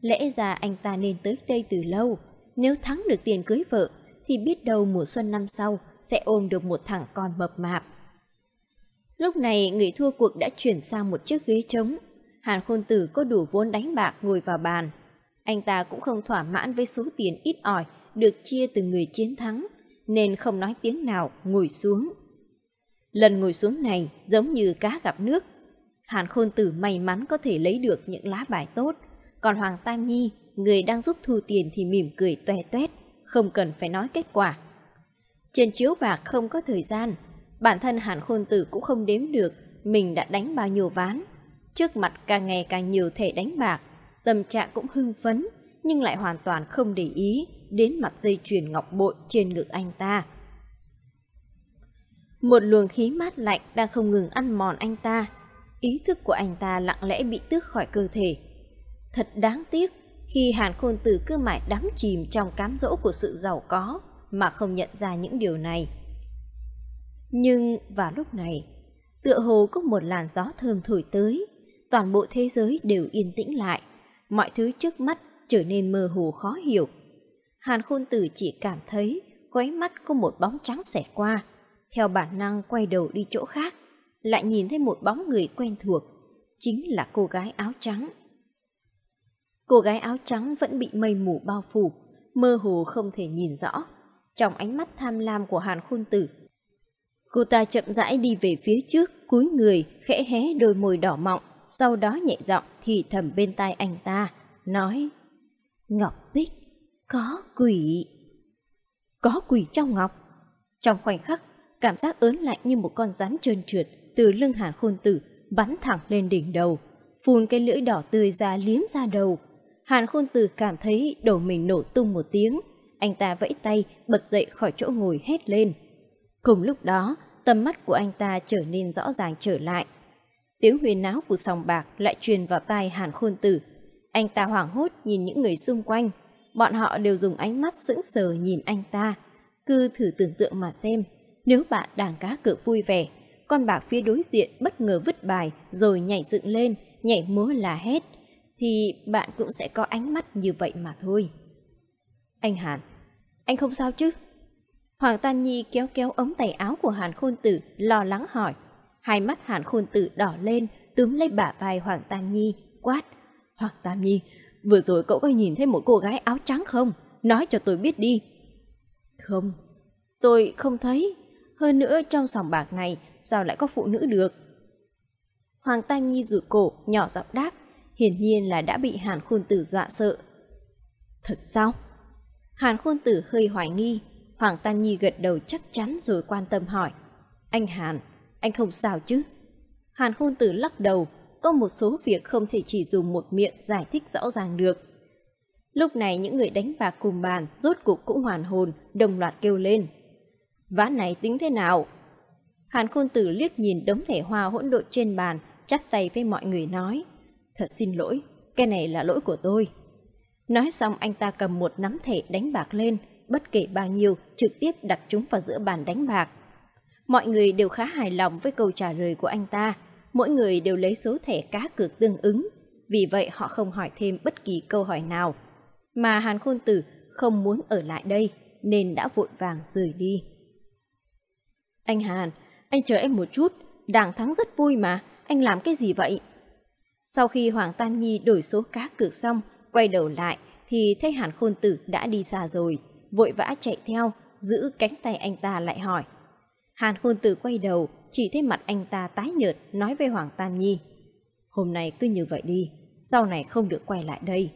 Lẽ ra anh ta nên tới đây từ lâu, nếu thắng được tiền cưới vợ thì biết đâu mùa xuân năm sau sẽ ôm được một thằng con mập mạp. Lúc này người thua cuộc đã chuyển sang một chiếc ghế trống. Hàn Khôn Tử có đủ vốn đánh bạc ngồi vào bàn. Anh ta cũng không thỏa mãn với số tiền ít ỏi được chia từ người chiến thắng, nên không nói tiếng nào ngồi xuống. Lần ngồi xuống này giống như cá gặp nước. Hàn Khôn Tử may mắn có thể lấy được những lá bài tốt, còn Hoàng Tam Nhi, người đang giúp thu tiền thì mỉm cười toe toét, không cần phải nói kết quả. Trên chiếu bạc không có thời gian, bản thân Hàn Khôn Tử cũng không đếm được mình đã đánh bao nhiêu ván. Trước mặt càng ngày càng nhiều thể đánh bạc, tâm trạng cũng hưng phấn, nhưng lại hoàn toàn không để ý đến mặt dây chuyền ngọc bội trên ngực anh ta. Một luồng khí mát lạnh đang không ngừng ăn mòn anh ta. Ý thức của anh ta lặng lẽ bị tước khỏi cơ thể. Thật đáng tiếc khi Hàn Khôn Tử cứ mãi đắm chìm trong cám dỗ của sự giàu có mà không nhận ra những điều này. Nhưng vào lúc này, tựa hồ có một làn gió thơm thổi tới, toàn bộ thế giới đều yên tĩnh lại, mọi thứ trước mắt trở nên mơ hồ khó hiểu. Hàn Khôn Tử chỉ cảm thấy khóe mắt có một bóng trắng xẹt qua, theo bản năng quay đầu đi chỗ khác, lại nhìn thấy một bóng người quen thuộc, chính là cô gái áo trắng. Cô gái áo trắng vẫn bị mây mù bao phủ, mơ hồ không thể nhìn rõ, trong ánh mắt tham lam của Hàn Khôn Tử. Cô ta chậm rãi đi về phía trước, cúi người, khẽ hé đôi môi đỏ mọng, sau đó nhẹ giọng thì thầm bên tai anh ta, nói Ngọc Bích, có quỷ. Có quỷ trong Ngọc. Trong khoảnh khắc cảm giác ớn lạnh như một con rắn trơn trượt từ lưng hàn khôn tử bắn thẳng lên đỉnh đầu, phun cái lưỡi đỏ tươi ra liếm ra đầu. Hàn khôn tử cảm thấy đầu mình nổ tung một tiếng, anh ta vẫy tay bật dậy khỏi chỗ ngồi hét lên. Cùng lúc đó, tầm mắt của anh ta trở nên rõ ràng trở lại. Tiếng huyền náo của sòng bạc lại truyền vào tai Hàn Khôn Tử. Anh ta hoảng hốt nhìn những người xung quanh. Bọn họ đều dùng ánh mắt sững sờ nhìn anh ta. Cứ thử tưởng tượng mà xem, nếu bạn đang cá cược vui vẻ, con bạc phía đối diện bất ngờ vứt bài rồi nhảy dựng lên, nhảy múa là hét, thì bạn cũng sẽ có ánh mắt như vậy mà thôi. Anh Hàn, anh không sao chứ? Hoàng Tan Nhi kéo kéo ống tay áo của Hàn Khôn Tử lo lắng hỏi. Hai mắt Hàn Khôn Tử đỏ lên, túm lấy bả vai Hoàng Tam Nhi, quát. Hoàng Tam Nhi, vừa rồi cậu có nhìn thấy một cô gái áo trắng không? Nói cho tôi biết đi. Không, tôi không thấy. Hơn nữa trong sòng bạc này sao lại có phụ nữ được? Hoàng Tam Nhi rụt cổ, nhỏ giọng đáp, hiển nhiên là đã bị Hàn Khôn Tử dọa sợ. Thật sao? Hàn Khôn Tử hơi hoài nghi, Hoàng Tam Nhi gật đầu chắc chắn rồi quan tâm hỏi. Anh Hàn, anh không sao chứ? Hàn Khôn Tử lắc đầu, có một số việc không thể chỉ dùng một miệng giải thích rõ ràng được. Lúc này những người đánh bạc cùng bàn rốt cục cũng hoàn hồn, đồng loạt kêu lên. Ván này tính thế nào? Hàn Khôn Tử liếc nhìn đống thẻ hoa hỗn độn trên bàn, chắp tay với mọi người nói. Thật xin lỗi, cái này là lỗi của tôi. Nói xong anh ta cầm một nắm thẻ đánh bạc lên, bất kể bao nhiêu, trực tiếp đặt chúng vào giữa bàn đánh bạc. Mọi người đều khá hài lòng với câu trả lời của anh ta, mỗi người đều lấy số thẻ cá cược tương ứng, vì vậy họ không hỏi thêm bất kỳ câu hỏi nào. Mà Hàn Khôn Tử không muốn ở lại đây, nên đã vội vàng rời đi. Anh Hàn, anh chờ em một chút, đảng thắng rất vui mà, anh làm cái gì vậy? Sau khi Hoàng Tam Nhi đổi số cá cược xong, quay đầu lại thì thấy Hàn Khôn Tử đã đi xa rồi, vội vã chạy theo, giữ cánh tay anh ta lại hỏi. Hàn Khôn Tử quay đầu, chỉ thấy mặt anh ta tái nhợt nói với Hoàng Tam Nhi. Hôm nay cứ như vậy đi, sau này không được quay lại đây.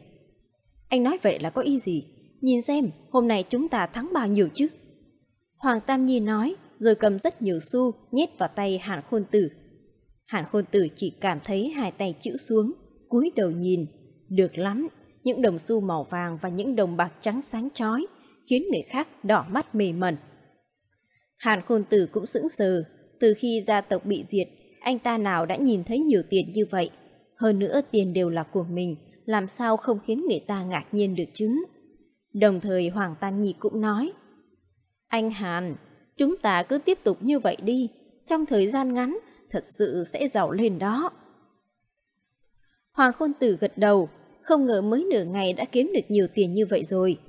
Anh nói vậy là có ý gì? Nhìn xem, hôm nay chúng ta thắng bao nhiêu chứ? Hoàng Tam Nhi nói, rồi cầm rất nhiều xu nhét vào tay Hàn Khôn Tử. Hàn Khôn Tử chỉ cảm thấy hai tay chữ xuống, cúi đầu nhìn. Được lắm, những đồng xu màu vàng và những đồng bạc trắng sáng chói khiến người khác đỏ mắt mê mẩn. Hàn Khôn Tử cũng sững sờ, từ khi gia tộc bị diệt, anh ta nào đã nhìn thấy nhiều tiền như vậy. Hơn nữa tiền đều là của mình, làm sao không khiến người ta ngạc nhiên được chứ? Đồng thời Hoàng Tan Nhi cũng nói, Anh Hàn, Chúng ta cứ tiếp tục như vậy đi, trong thời gian ngắn thật sự sẽ giàu lên đó. Hoàng Khôn Tử gật đầu, không ngờ mới nửa ngày đã kiếm được nhiều tiền như vậy rồi.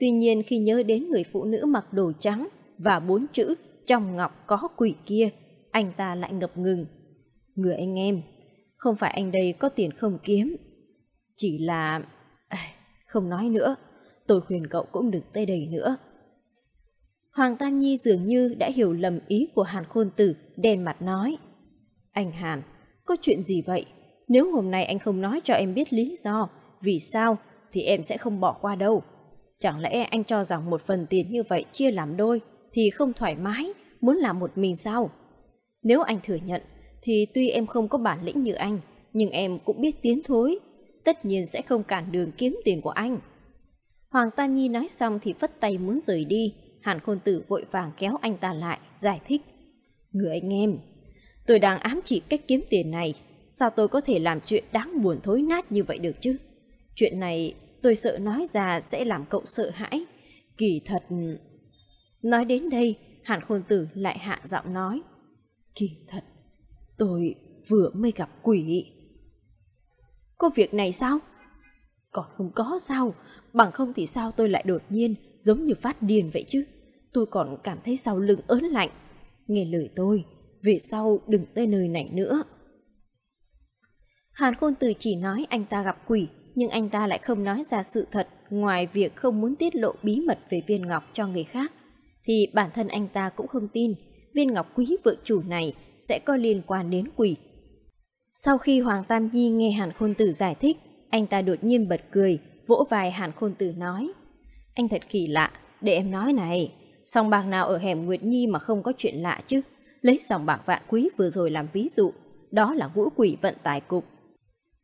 Tuy nhiên khi nhớ đến người phụ nữ mặc đồ trắng và bốn chữ trong ngọc có quỷ kia, anh ta lại ngập ngừng. Người anh em, không phải anh đây có tiền không kiếm. Chỉ là... không nói nữa, tôi khuyên cậu cũng đừng tới đây nữa. Hoàng Tam Nhi dường như đã hiểu lầm ý của Hàn Khôn Tử, đen mặt nói. Anh Hàn, có chuyện gì vậy? Nếu hôm nay anh không nói cho em biết lý do, vì sao, thì em sẽ không bỏ qua đâu. Chẳng lẽ anh cho rằng một phần tiền như vậy chia làm đôi thì không thoải mái, muốn làm một mình sao? Nếu anh thừa nhận, thì tuy em không có bản lĩnh như anh, nhưng em cũng biết tiến thối, tất nhiên sẽ không cản đường kiếm tiền của anh. Hoàng Tam Nhi nói xong thì phất tay muốn rời đi, Hàn Khôn Tử vội vàng kéo anh ta lại, giải thích. Người anh em, tôi đang ám chỉ cách kiếm tiền này, sao tôi có thể làm chuyện đáng buồn thối nát như vậy được chứ? Chuyện này tôi sợ nói ra sẽ làm cậu sợ hãi. Kỳ thật... Nói đến đây, Hàn Khôn Tử lại hạ giọng nói. Kỳ thật, tôi vừa mới gặp quỷ. Có việc này sao? Còn không có sao, bằng không thì sao tôi lại đột nhiên giống như phát điên vậy chứ? tôi còn cảm thấy sau lưng ớn lạnh. Nghe lời tôi, về sau đừng tới nơi này nữa. Hàn Khôn Từ chỉ nói anh ta gặp quỷ, nhưng anh ta lại không nói ra sự thật ngoài việc không muốn tiết lộ bí mật về viên ngọc cho người khác. Thì bản thân anh ta cũng không tin viên ngọc quý vợ chủ này sẽ có liên quan đến quỷ. Sau khi Hoàng Tam Di nghe Hàn Khôn Tử giải thích, anh ta đột nhiên bật cười, vỗ vai Hàn Khôn Tử nói. Anh thật kỳ lạ, để em nói này, sòng bạc nào ở hẻm Nguyệt Nhi mà không có chuyện lạ chứ? Lấy sòng bạc vạn quý vừa rồi làm ví dụ, đó là ngũ quỷ vận tài cục.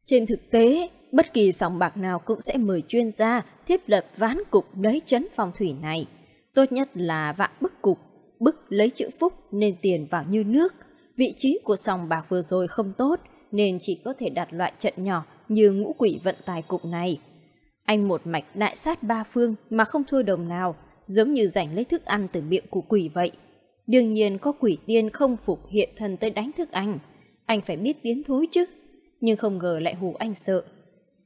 Trên thực tế, bất kỳ sòng bạc nào cũng sẽ mời chuyên gia thiết lập ván cục lấy chấn phong thủy này. Tốt nhất là vạn bức cục, bức lấy chữ phúc nên tiền vào như nước. Vị trí của sòng bạc vừa rồi không tốt nên chỉ có thể đặt loại trận nhỏ như ngũ quỷ vận tài cục này. Anh một mạch đại sát ba phương mà không thua đồng nào, giống như giành lấy thức ăn từ miệng của quỷ vậy. Đương nhiên có quỷ tiên không phục hiện thân tới đánh thức anh. Anh phải biết tiến thối chứ. Nhưng không ngờ lại hù anh sợ.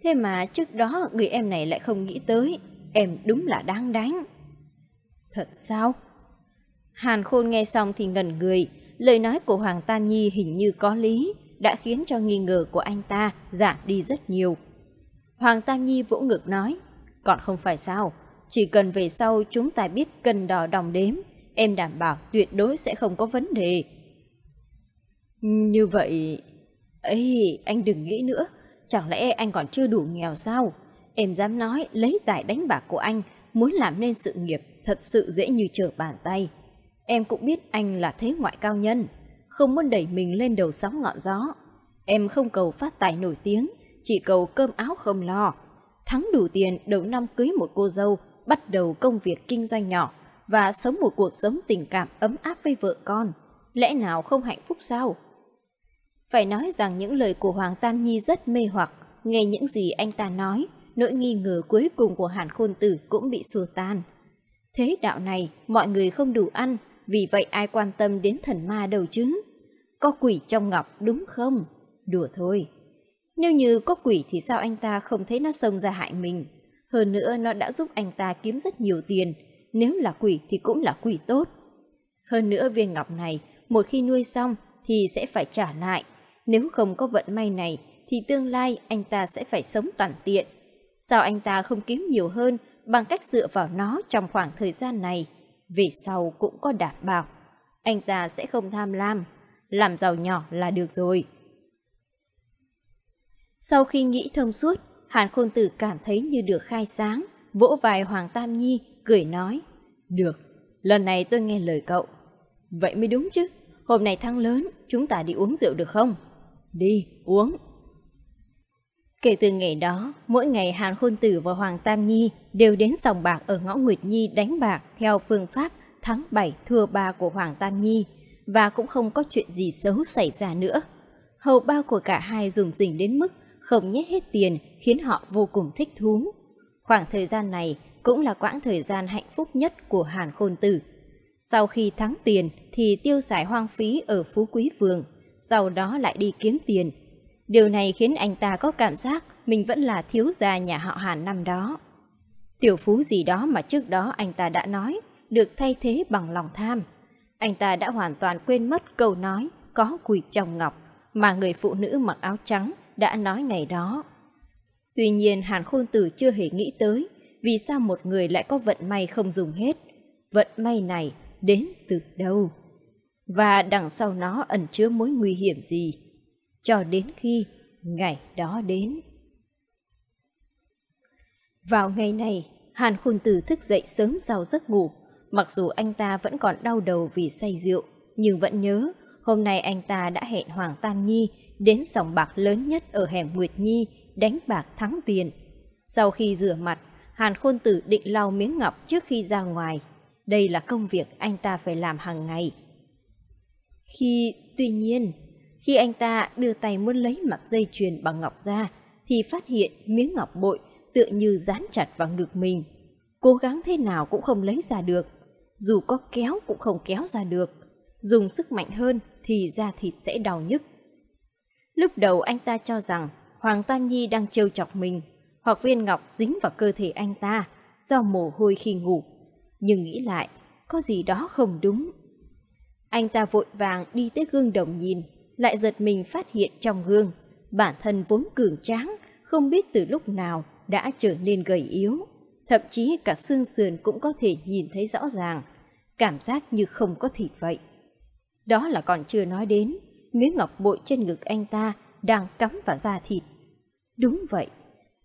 Thế mà trước đó người em này lại không nghĩ tới. Em đúng là đáng đánh. Thật sao? Hàn Khôn nghe xong thì ngẩn người. Lời nói của Hoàng Tam Nhi hình như có lý. Đã khiến cho nghi ngờ của anh ta giảm đi rất nhiều. Hoàng Tam Nhi vỗ ngực nói. Còn không phải sao? Chỉ cần về sau chúng ta biết cân đo đồng đếm, em đảm bảo tuyệt đối sẽ không có vấn đề. Như vậy... ấy anh đừng nghĩ nữa, chẳng lẽ anh còn chưa đủ nghèo sao? Em dám nói lấy tài đánh bạc của anh muốn làm nên sự nghiệp thật sự dễ như trở bàn tay. Em cũng biết anh là thế ngoại cao nhân, không muốn đẩy mình lên đầu sóng ngọn gió. Em không cầu phát tài nổi tiếng, chỉ cầu cơm áo không lo. Thắng đủ tiền đầu năm cưới một cô dâu bắt đầu công việc kinh doanh nhỏ và sống một cuộc sống tình cảm ấm áp với vợ con, lẽ nào không hạnh phúc sao? Phải nói rằng những lời của Hoàng Tam Nhi rất mê hoặc, nghe những gì anh ta nói, nỗi nghi ngờ cuối cùng của Hàn Khôn Tử cũng bị xua tan. Thế đạo này, mọi người không đủ ăn, vì vậy ai quan tâm đến thần ma đâu chứ? Có quỷ trong ngọc đúng không? Đùa thôi. Nếu như có quỷ thì sao anh ta không thấy nó xông ra hại mình? Hơn nữa nó đã giúp anh ta kiếm rất nhiều tiền, nếu là quỷ thì cũng là quỷ tốt. Hơn nữa viên ngọc này, một khi nuôi xong thì sẽ phải trả lại. Nếu không có vận may này thì tương lai anh ta sẽ phải sống toàn tiện. Sao anh ta không kiếm nhiều hơn bằng cách dựa vào nó trong khoảng thời gian này? Về sau cũng có đảm bảo. Anh ta sẽ không tham lam, làm giàu nhỏ là được rồi. Sau khi nghĩ thông suốt, Hàn Khôn Tử cảm thấy như được khai sáng, vỗ vai Hoàng Tam Nhi, cười nói. Được, lần này tôi nghe lời cậu. Vậy mới đúng chứ, hôm nay tháng lớn, chúng ta đi uống rượu được không? Đi, uống. Kể từ ngày đó, mỗi ngày Hàn Khôn Tử và Hoàng Tam Nhi đều đến sòng bạc ở ngõ Nguyệt Nhi đánh bạc theo phương pháp thắng 7 thua ba của Hoàng Tam Nhi và cũng không có chuyện gì xấu xảy ra nữa. Hầu bao của cả hai dùng dình đến mức không nhét hết tiền khiến họ vô cùng thích thú. Khoảng thời gian này cũng là quãng thời gian hạnh phúc nhất của Hàn Khôn Tử. Sau khi thắng tiền thì tiêu xài hoang phí ở Phú Quý Phường, sau đó lại đi kiếm tiền. Điều này khiến anh ta có cảm giác mình vẫn là thiếu gia nhà họ Hàn năm đó. Tiểu phú gì đó mà trước đó anh ta đã nói, được thay thế bằng lòng tham. Anh ta đã hoàn toàn quên mất câu nói có quỷ chồng ngọc mà người phụ nữ mặc áo trắng đã nói ngày đó. Tuy nhiên Hàn Khôn Tử chưa hề nghĩ tới vì sao một người lại có vận may không dùng hết. Vận may này đến từ đâu? Và đằng sau nó ẩn chứa mối nguy hiểm gì? Cho đến khi ngày đó đến. Vào ngày này, Hàn Khôn Tử thức dậy sớm sau giấc ngủ. Mặc dù anh ta vẫn còn đau đầu vì say rượu, nhưng vẫn nhớ hôm nay anh ta đã hẹn Hoàng Tam Nhi đến sòng bạc lớn nhất ở hẻm Nguyệt Nhi đánh bạc thắng tiền. Sau khi rửa mặt, Hàn Khôn Tử định lau miếng ngọc trước khi ra ngoài. Đây là công việc anh ta phải làm hàng ngày. Khi, tuy nhiên, khi anh ta đưa tay muốn lấy mặt dây chuyền bằng ngọc ra, thì phát hiện miếng ngọc bội tựa như dán chặt vào ngực mình. Cố gắng thế nào cũng không lấy ra được, dù có kéo cũng không kéo ra được. Dùng sức mạnh hơn thì da thịt sẽ đau nhức. Lúc đầu anh ta cho rằng Hoàng Tam Nhi đang trêu chọc mình, hoặc viên ngọc dính vào cơ thể anh ta do mồ hôi khi ngủ. Nhưng nghĩ lại, có gì đó không đúng. Anh ta vội vàng đi tới gương đồng nhìn, lại giật mình phát hiện trong gương, bản thân vốn cường tráng, không biết từ lúc nào đã trở nên gầy yếu. Thậm chí cả xương sườn cũng có thể nhìn thấy rõ ràng, cảm giác như không có thịt vậy. Đó là còn chưa nói đến miếng ngọc bội trên ngực anh ta đang cắm vào da thịt. Đúng vậy,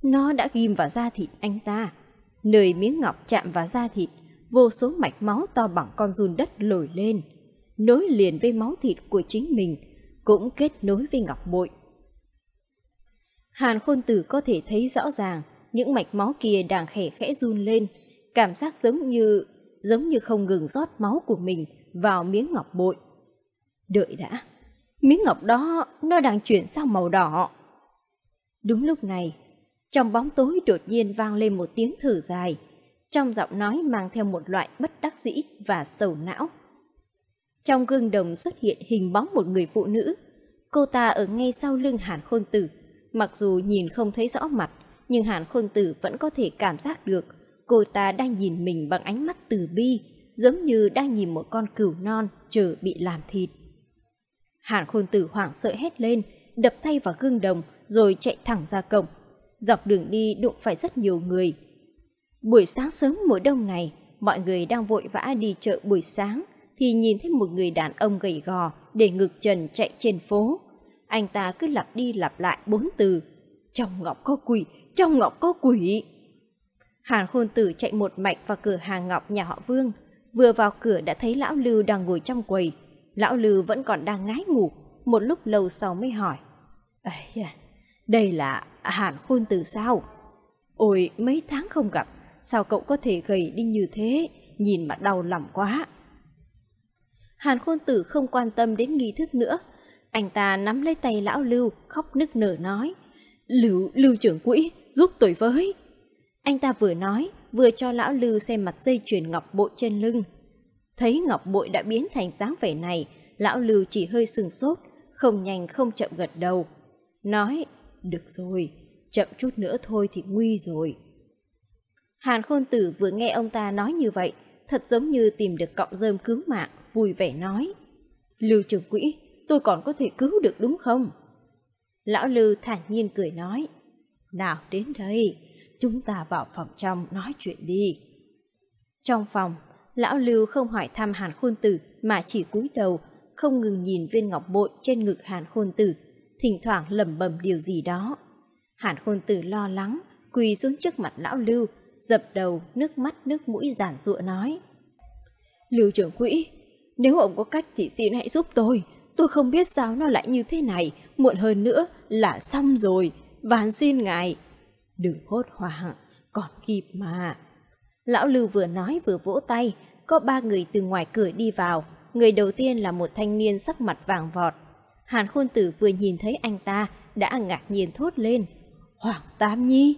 nó đã ghim vào da thịt anh ta. Nơi miếng ngọc chạm vào da thịt, vô số mạch máu to bằng con run đất lồi lên, nối liền với máu thịt của chính mình, cũng kết nối với ngọc bội. Hàn khôn tử có thể thấy rõ ràng những mạch máu kia đang khẽ khẽ run lên, cảm giác giống như giống như không ngừng rót máu của mình vào miếng ngọc bội. Đợi đã, miếng ngọc đó nó đang chuyển sang màu đỏ. Đúng lúc này, trong bóng tối đột nhiên vang lên một tiếng thở dài, trong giọng nói mang theo một loại bất đắc dĩ và sầu não. Trong gương đồng xuất hiện hình bóng một người phụ nữ, cô ta ở ngay sau lưng Hàn Khôn Tử, mặc dù nhìn không thấy rõ mặt, nhưng Hàn Khôn Tử vẫn có thể cảm giác được cô ta đang nhìn mình bằng ánh mắt từ bi, giống như đang nhìn một con cừu non chờ bị làm thịt. Hàn Khôn Tử hoảng sợ hét lên, đập tay vào gương đồng rồi chạy thẳng ra cổng. Dọc đường đi đụng phải rất nhiều người. Buổi sáng sớm mùa đông này, mọi người đang vội vã đi chợ buổi sáng thì nhìn thấy một người đàn ông gầy gò để ngực trần chạy trên phố. Anh ta cứ lặp đi lặp lại bốn từ. Trong ngọc có quỷ, trong ngọc có quỷ. Hàn Khôn Tử chạy một mạch vào cửa hàng ngọc nhà họ Vương. Vừa vào cửa đã thấy Lão Lưu đang ngồi trong quầy, Lão Lư vẫn còn đang ngái ngủ, một lúc lâu sau mới hỏi. đây là Hàn Khôn từ sao? Ôi, mấy tháng không gặp, sao cậu có thể gầy đi như thế, nhìn mà đau lòng quá. Hàn Khôn Tử không quan tâm đến nghi thức nữa, anh ta nắm lấy tay lão Lưu, khóc nức nở nói, Lưu, Lưu trưởng quỹ, giúp tôi với. Anh ta vừa nói, vừa cho lão Lưu xem mặt dây chuyền ngọc bộ trên lưng. Thấy Ngọc Bội đã biến thành dáng vẻ này, lão Lưu chỉ hơi sừng sốt, không nhanh không chậm gật đầu. Nói, được rồi, chậm chút nữa thôi thì nguy rồi. Hàn Khôn Tử vừa nghe ông ta nói như vậy, thật giống như tìm được cọng rơm cứu mạng, vui vẻ nói. Lưu trưởng quỹ, tôi còn có thể cứu được đúng không? Lão Lưu thản nhiên cười nói. Nào đến đây, chúng ta vào phòng trong nói chuyện đi. Trong phòng, lão Lưu không hỏi thăm Hàn Khôn Tử mà chỉ cúi đầu, không ngừng nhìn viên ngọc bội trên ngực Hàn Khôn Tử, thỉnh thoảng lẩm bẩm điều gì đó. Hàn Khôn Tử lo lắng, quỳ xuống trước mặt lão Lưu, dập đầu, nước mắt nước mũi giản giụa nói: "Lưu trưởng quỹ, nếu ông có cách thì xin hãy giúp tôi, tôi không biết sao nó lại như thế này, muộn hơn nữa là xong rồi, ván xin ngài." Đừng hốt hoảng, còn kịp mà. Lão Lưu vừa nói vừa vỗ tay, có ba người từ ngoài cửa đi vào. Người đầu tiên là một thanh niên sắc mặt vàng vọt. Hàn Khôn Tử vừa nhìn thấy anh ta đã ngạc nhiên thốt lên. Hoàng Tam Nhi!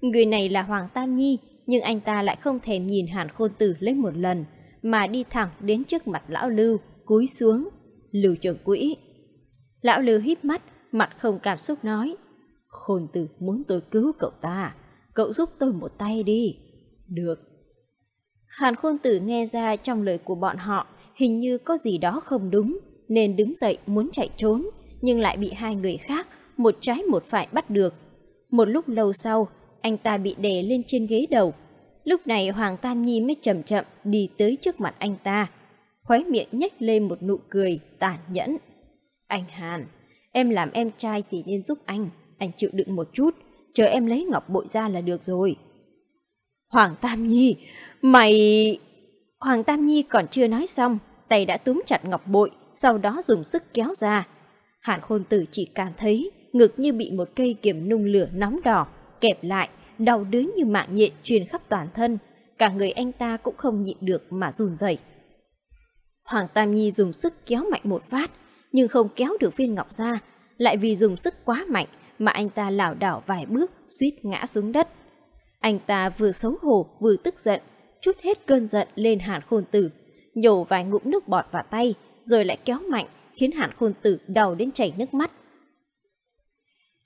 Người này là Hoàng Tam Nhi, nhưng anh ta lại không thèm nhìn Hàn Khôn Tử lấy một lần, mà đi thẳng đến trước mặt Lão Lưu, cúi xuống. Lưu trưởng quỹ. Lão Lưu híp mắt, mặt không cảm xúc nói. Khôn Tử muốn tôi cứu cậu ta, cậu giúp tôi một tay đi. Được, Hàn Khôn Tử nghe ra trong lời của bọn họ hình như có gì đó không đúng, nên đứng dậy muốn chạy trốn, nhưng lại bị hai người khác, một trái một phải bắt được. Một lúc lâu sau, anh ta bị đè lên trên ghế đầu. Lúc này Hoàng Tam Nhi mới chậm chậm đi tới trước mặt anh ta, khóe miệng nhếch lên một nụ cười tàn nhẫn. Anh Hàn, em làm em trai thì nên giúp anh, anh chịu đựng một chút, chờ em lấy ngọc bội ra là được rồi. Hoàng Tam Nhi, Mày... Hoàng Tam Nhi còn chưa nói xong, tay đã túm chặt ngọc bội, sau đó dùng sức kéo ra. Hàn khôn tử chỉ cảm thấy ngực như bị một cây kiềm nung lửa nóng đỏ, kẹp lại, đau đớn như mạng nhện truyền khắp toàn thân. Cả người anh ta cũng không nhịn được mà run rẩy. Hoàng Tam Nhi dùng sức kéo mạnh một phát, nhưng không kéo được viên ngọc ra, lại vì dùng sức quá mạnh mà anh ta lảo đảo vài bước suýt ngã xuống đất. Anh ta vừa xấu hổ vừa tức giận, chút hết cơn giận lên hàn khôn tử, nhổ vài ngụm nước bọt vào tay, rồi lại kéo mạnh, khiến hàn khôn tử đau đến chảy nước mắt.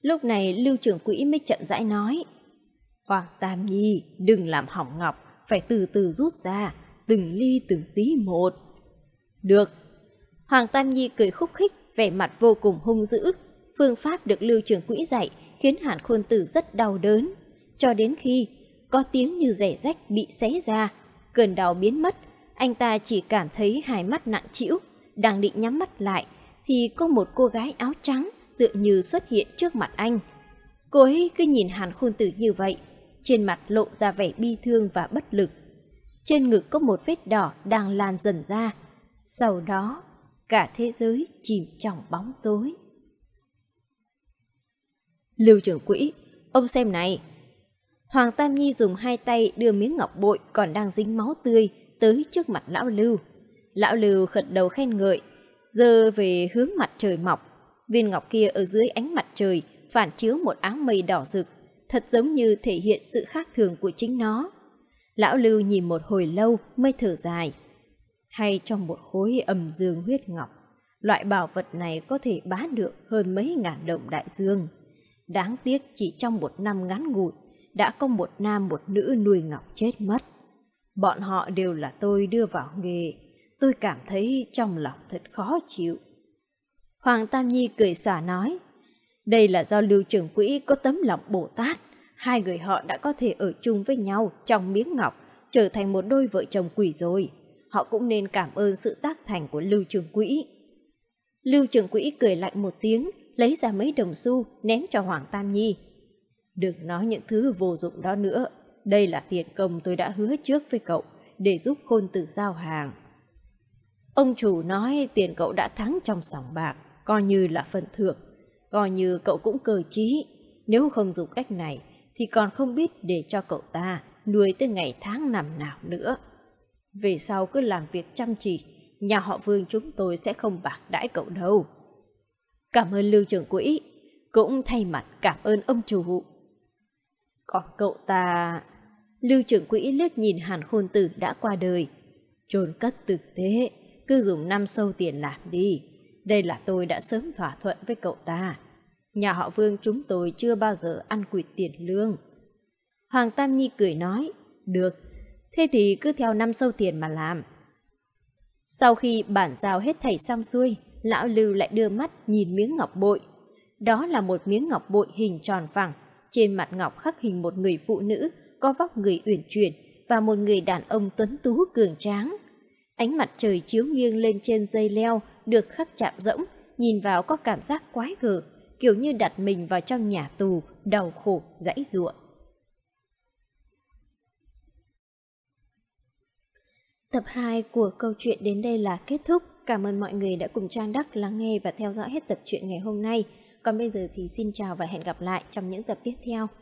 Lúc này lưu trưởng quỹ mới chậm rãi nói, Hoàng Tam Nhi, đừng làm hỏng ngọc, phải từ từ rút ra, từng ly từng tí một. Được. Hoàng Tam Nhi cười khúc khích, vẻ mặt vô cùng hung dữ. Phương pháp được lưu trưởng quỹ dạy khiến Hàn Khôn Tử rất đau đớn. Cho đến khi có tiếng như rẻ rách bị xé ra. Cơn đau biến mất, anh ta chỉ cảm thấy hai mắt nặng trĩu, đang định nhắm mắt lại, thì có một cô gái áo trắng tựa như xuất hiện trước mặt anh. Cô ấy cứ nhìn Hàn Khôn Tử như vậy, trên mặt lộ ra vẻ bi thương và bất lực. Trên ngực có một vết đỏ đang lan dần ra. Sau đó, cả thế giới chìm trong bóng tối. Lưu trưởng quỹ, ông xem này, Hoàng Tam Nhi dùng hai tay đưa miếng ngọc bội còn đang dính máu tươi tới trước mặt lão Lưu. Lão Lưu khật đầu khen ngợi, giờ về hướng mặt trời mọc. Viên ngọc kia ở dưới ánh mặt trời phản chiếu một áng mây đỏ rực, thật giống như thể hiện sự khác thường của chính nó. Lão Lưu nhìn một hồi lâu mới thở dài. Hay trong một khối ẩm dương huyết ngọc, loại bảo vật này có thể bá được hơn mấy ngàn động đại dương. Đáng tiếc chỉ trong một năm ngắn ngủi, đã có một nam một nữ nuôi Ngọc chết mất. Bọn họ đều là tôi đưa vào nghề, tôi cảm thấy trong lòng thật khó chịu. Hoàng Tam Nhi cười xòa nói, đây là do Lưu Trường Quỹ có tấm lòng Bồ Tát, hai người họ đã có thể ở chung với nhau trong miếng ngọc, trở thành một đôi vợ chồng quỷ rồi. Họ cũng nên cảm ơn sự tác thành của Lưu Trường Quỹ. Lưu Trường Quỹ cười lạnh một tiếng, lấy ra mấy đồng xu ném cho Hoàng Tam Nhi, Đừng nói những thứ vô dụng đó nữa. Đây là tiền công tôi đã hứa trước với cậu để giúp khôn tử giao hàng. Ông chủ nói tiền cậu đã thắng trong sòng bạc, coi như là phần thưởng. Coi như cậu cũng cờ trí. Nếu không dùng cách này thì còn không biết để cho cậu ta nuôi tới ngày tháng năm nào nữa. Về sau cứ làm việc chăm chỉ, nhà họ Vương chúng tôi sẽ không bạc đãi cậu đâu. Cảm ơn Lưu trưởng quỹ, cũng thay mặt cảm ơn ông chủ còn cậu ta... Lưu trưởng quỹ liếc nhìn hàn khôn tử đã qua đời. Trôn cất thực tế, cứ dùng năm sâu tiền làm đi. Đây là tôi đã sớm thỏa thuận với cậu ta. Nhà họ Vương chúng tôi chưa bao giờ ăn quỵt tiền lương. Hoàng Tam Nhi cười nói, được, thế thì cứ theo năm sâu tiền mà làm. Sau khi bản giao hết thảy xong xuôi, lão Lưu lại đưa mắt nhìn miếng ngọc bội. Đó là một miếng ngọc bội hình tròn phẳng, trên mặt ngọc khắc hình một người phụ nữ có vóc người uyển chuyển và một người đàn ông tuấn tú cường tráng. Ánh mặt trời chiếu nghiêng lên trên dây leo được khắc chạm rỗng, nhìn vào có cảm giác quái gở, kiểu như đặt mình vào trong nhà tù, đau khổ, dãy ruộng. Tập 2 của câu chuyện đến đây là kết thúc. Cảm ơn mọi người đã cùng Trang Đắc lắng nghe và theo dõi hết tập truyện ngày hôm nay. Còn bây giờ thì xin chào và hẹn gặp lại trong những tập tiếp theo.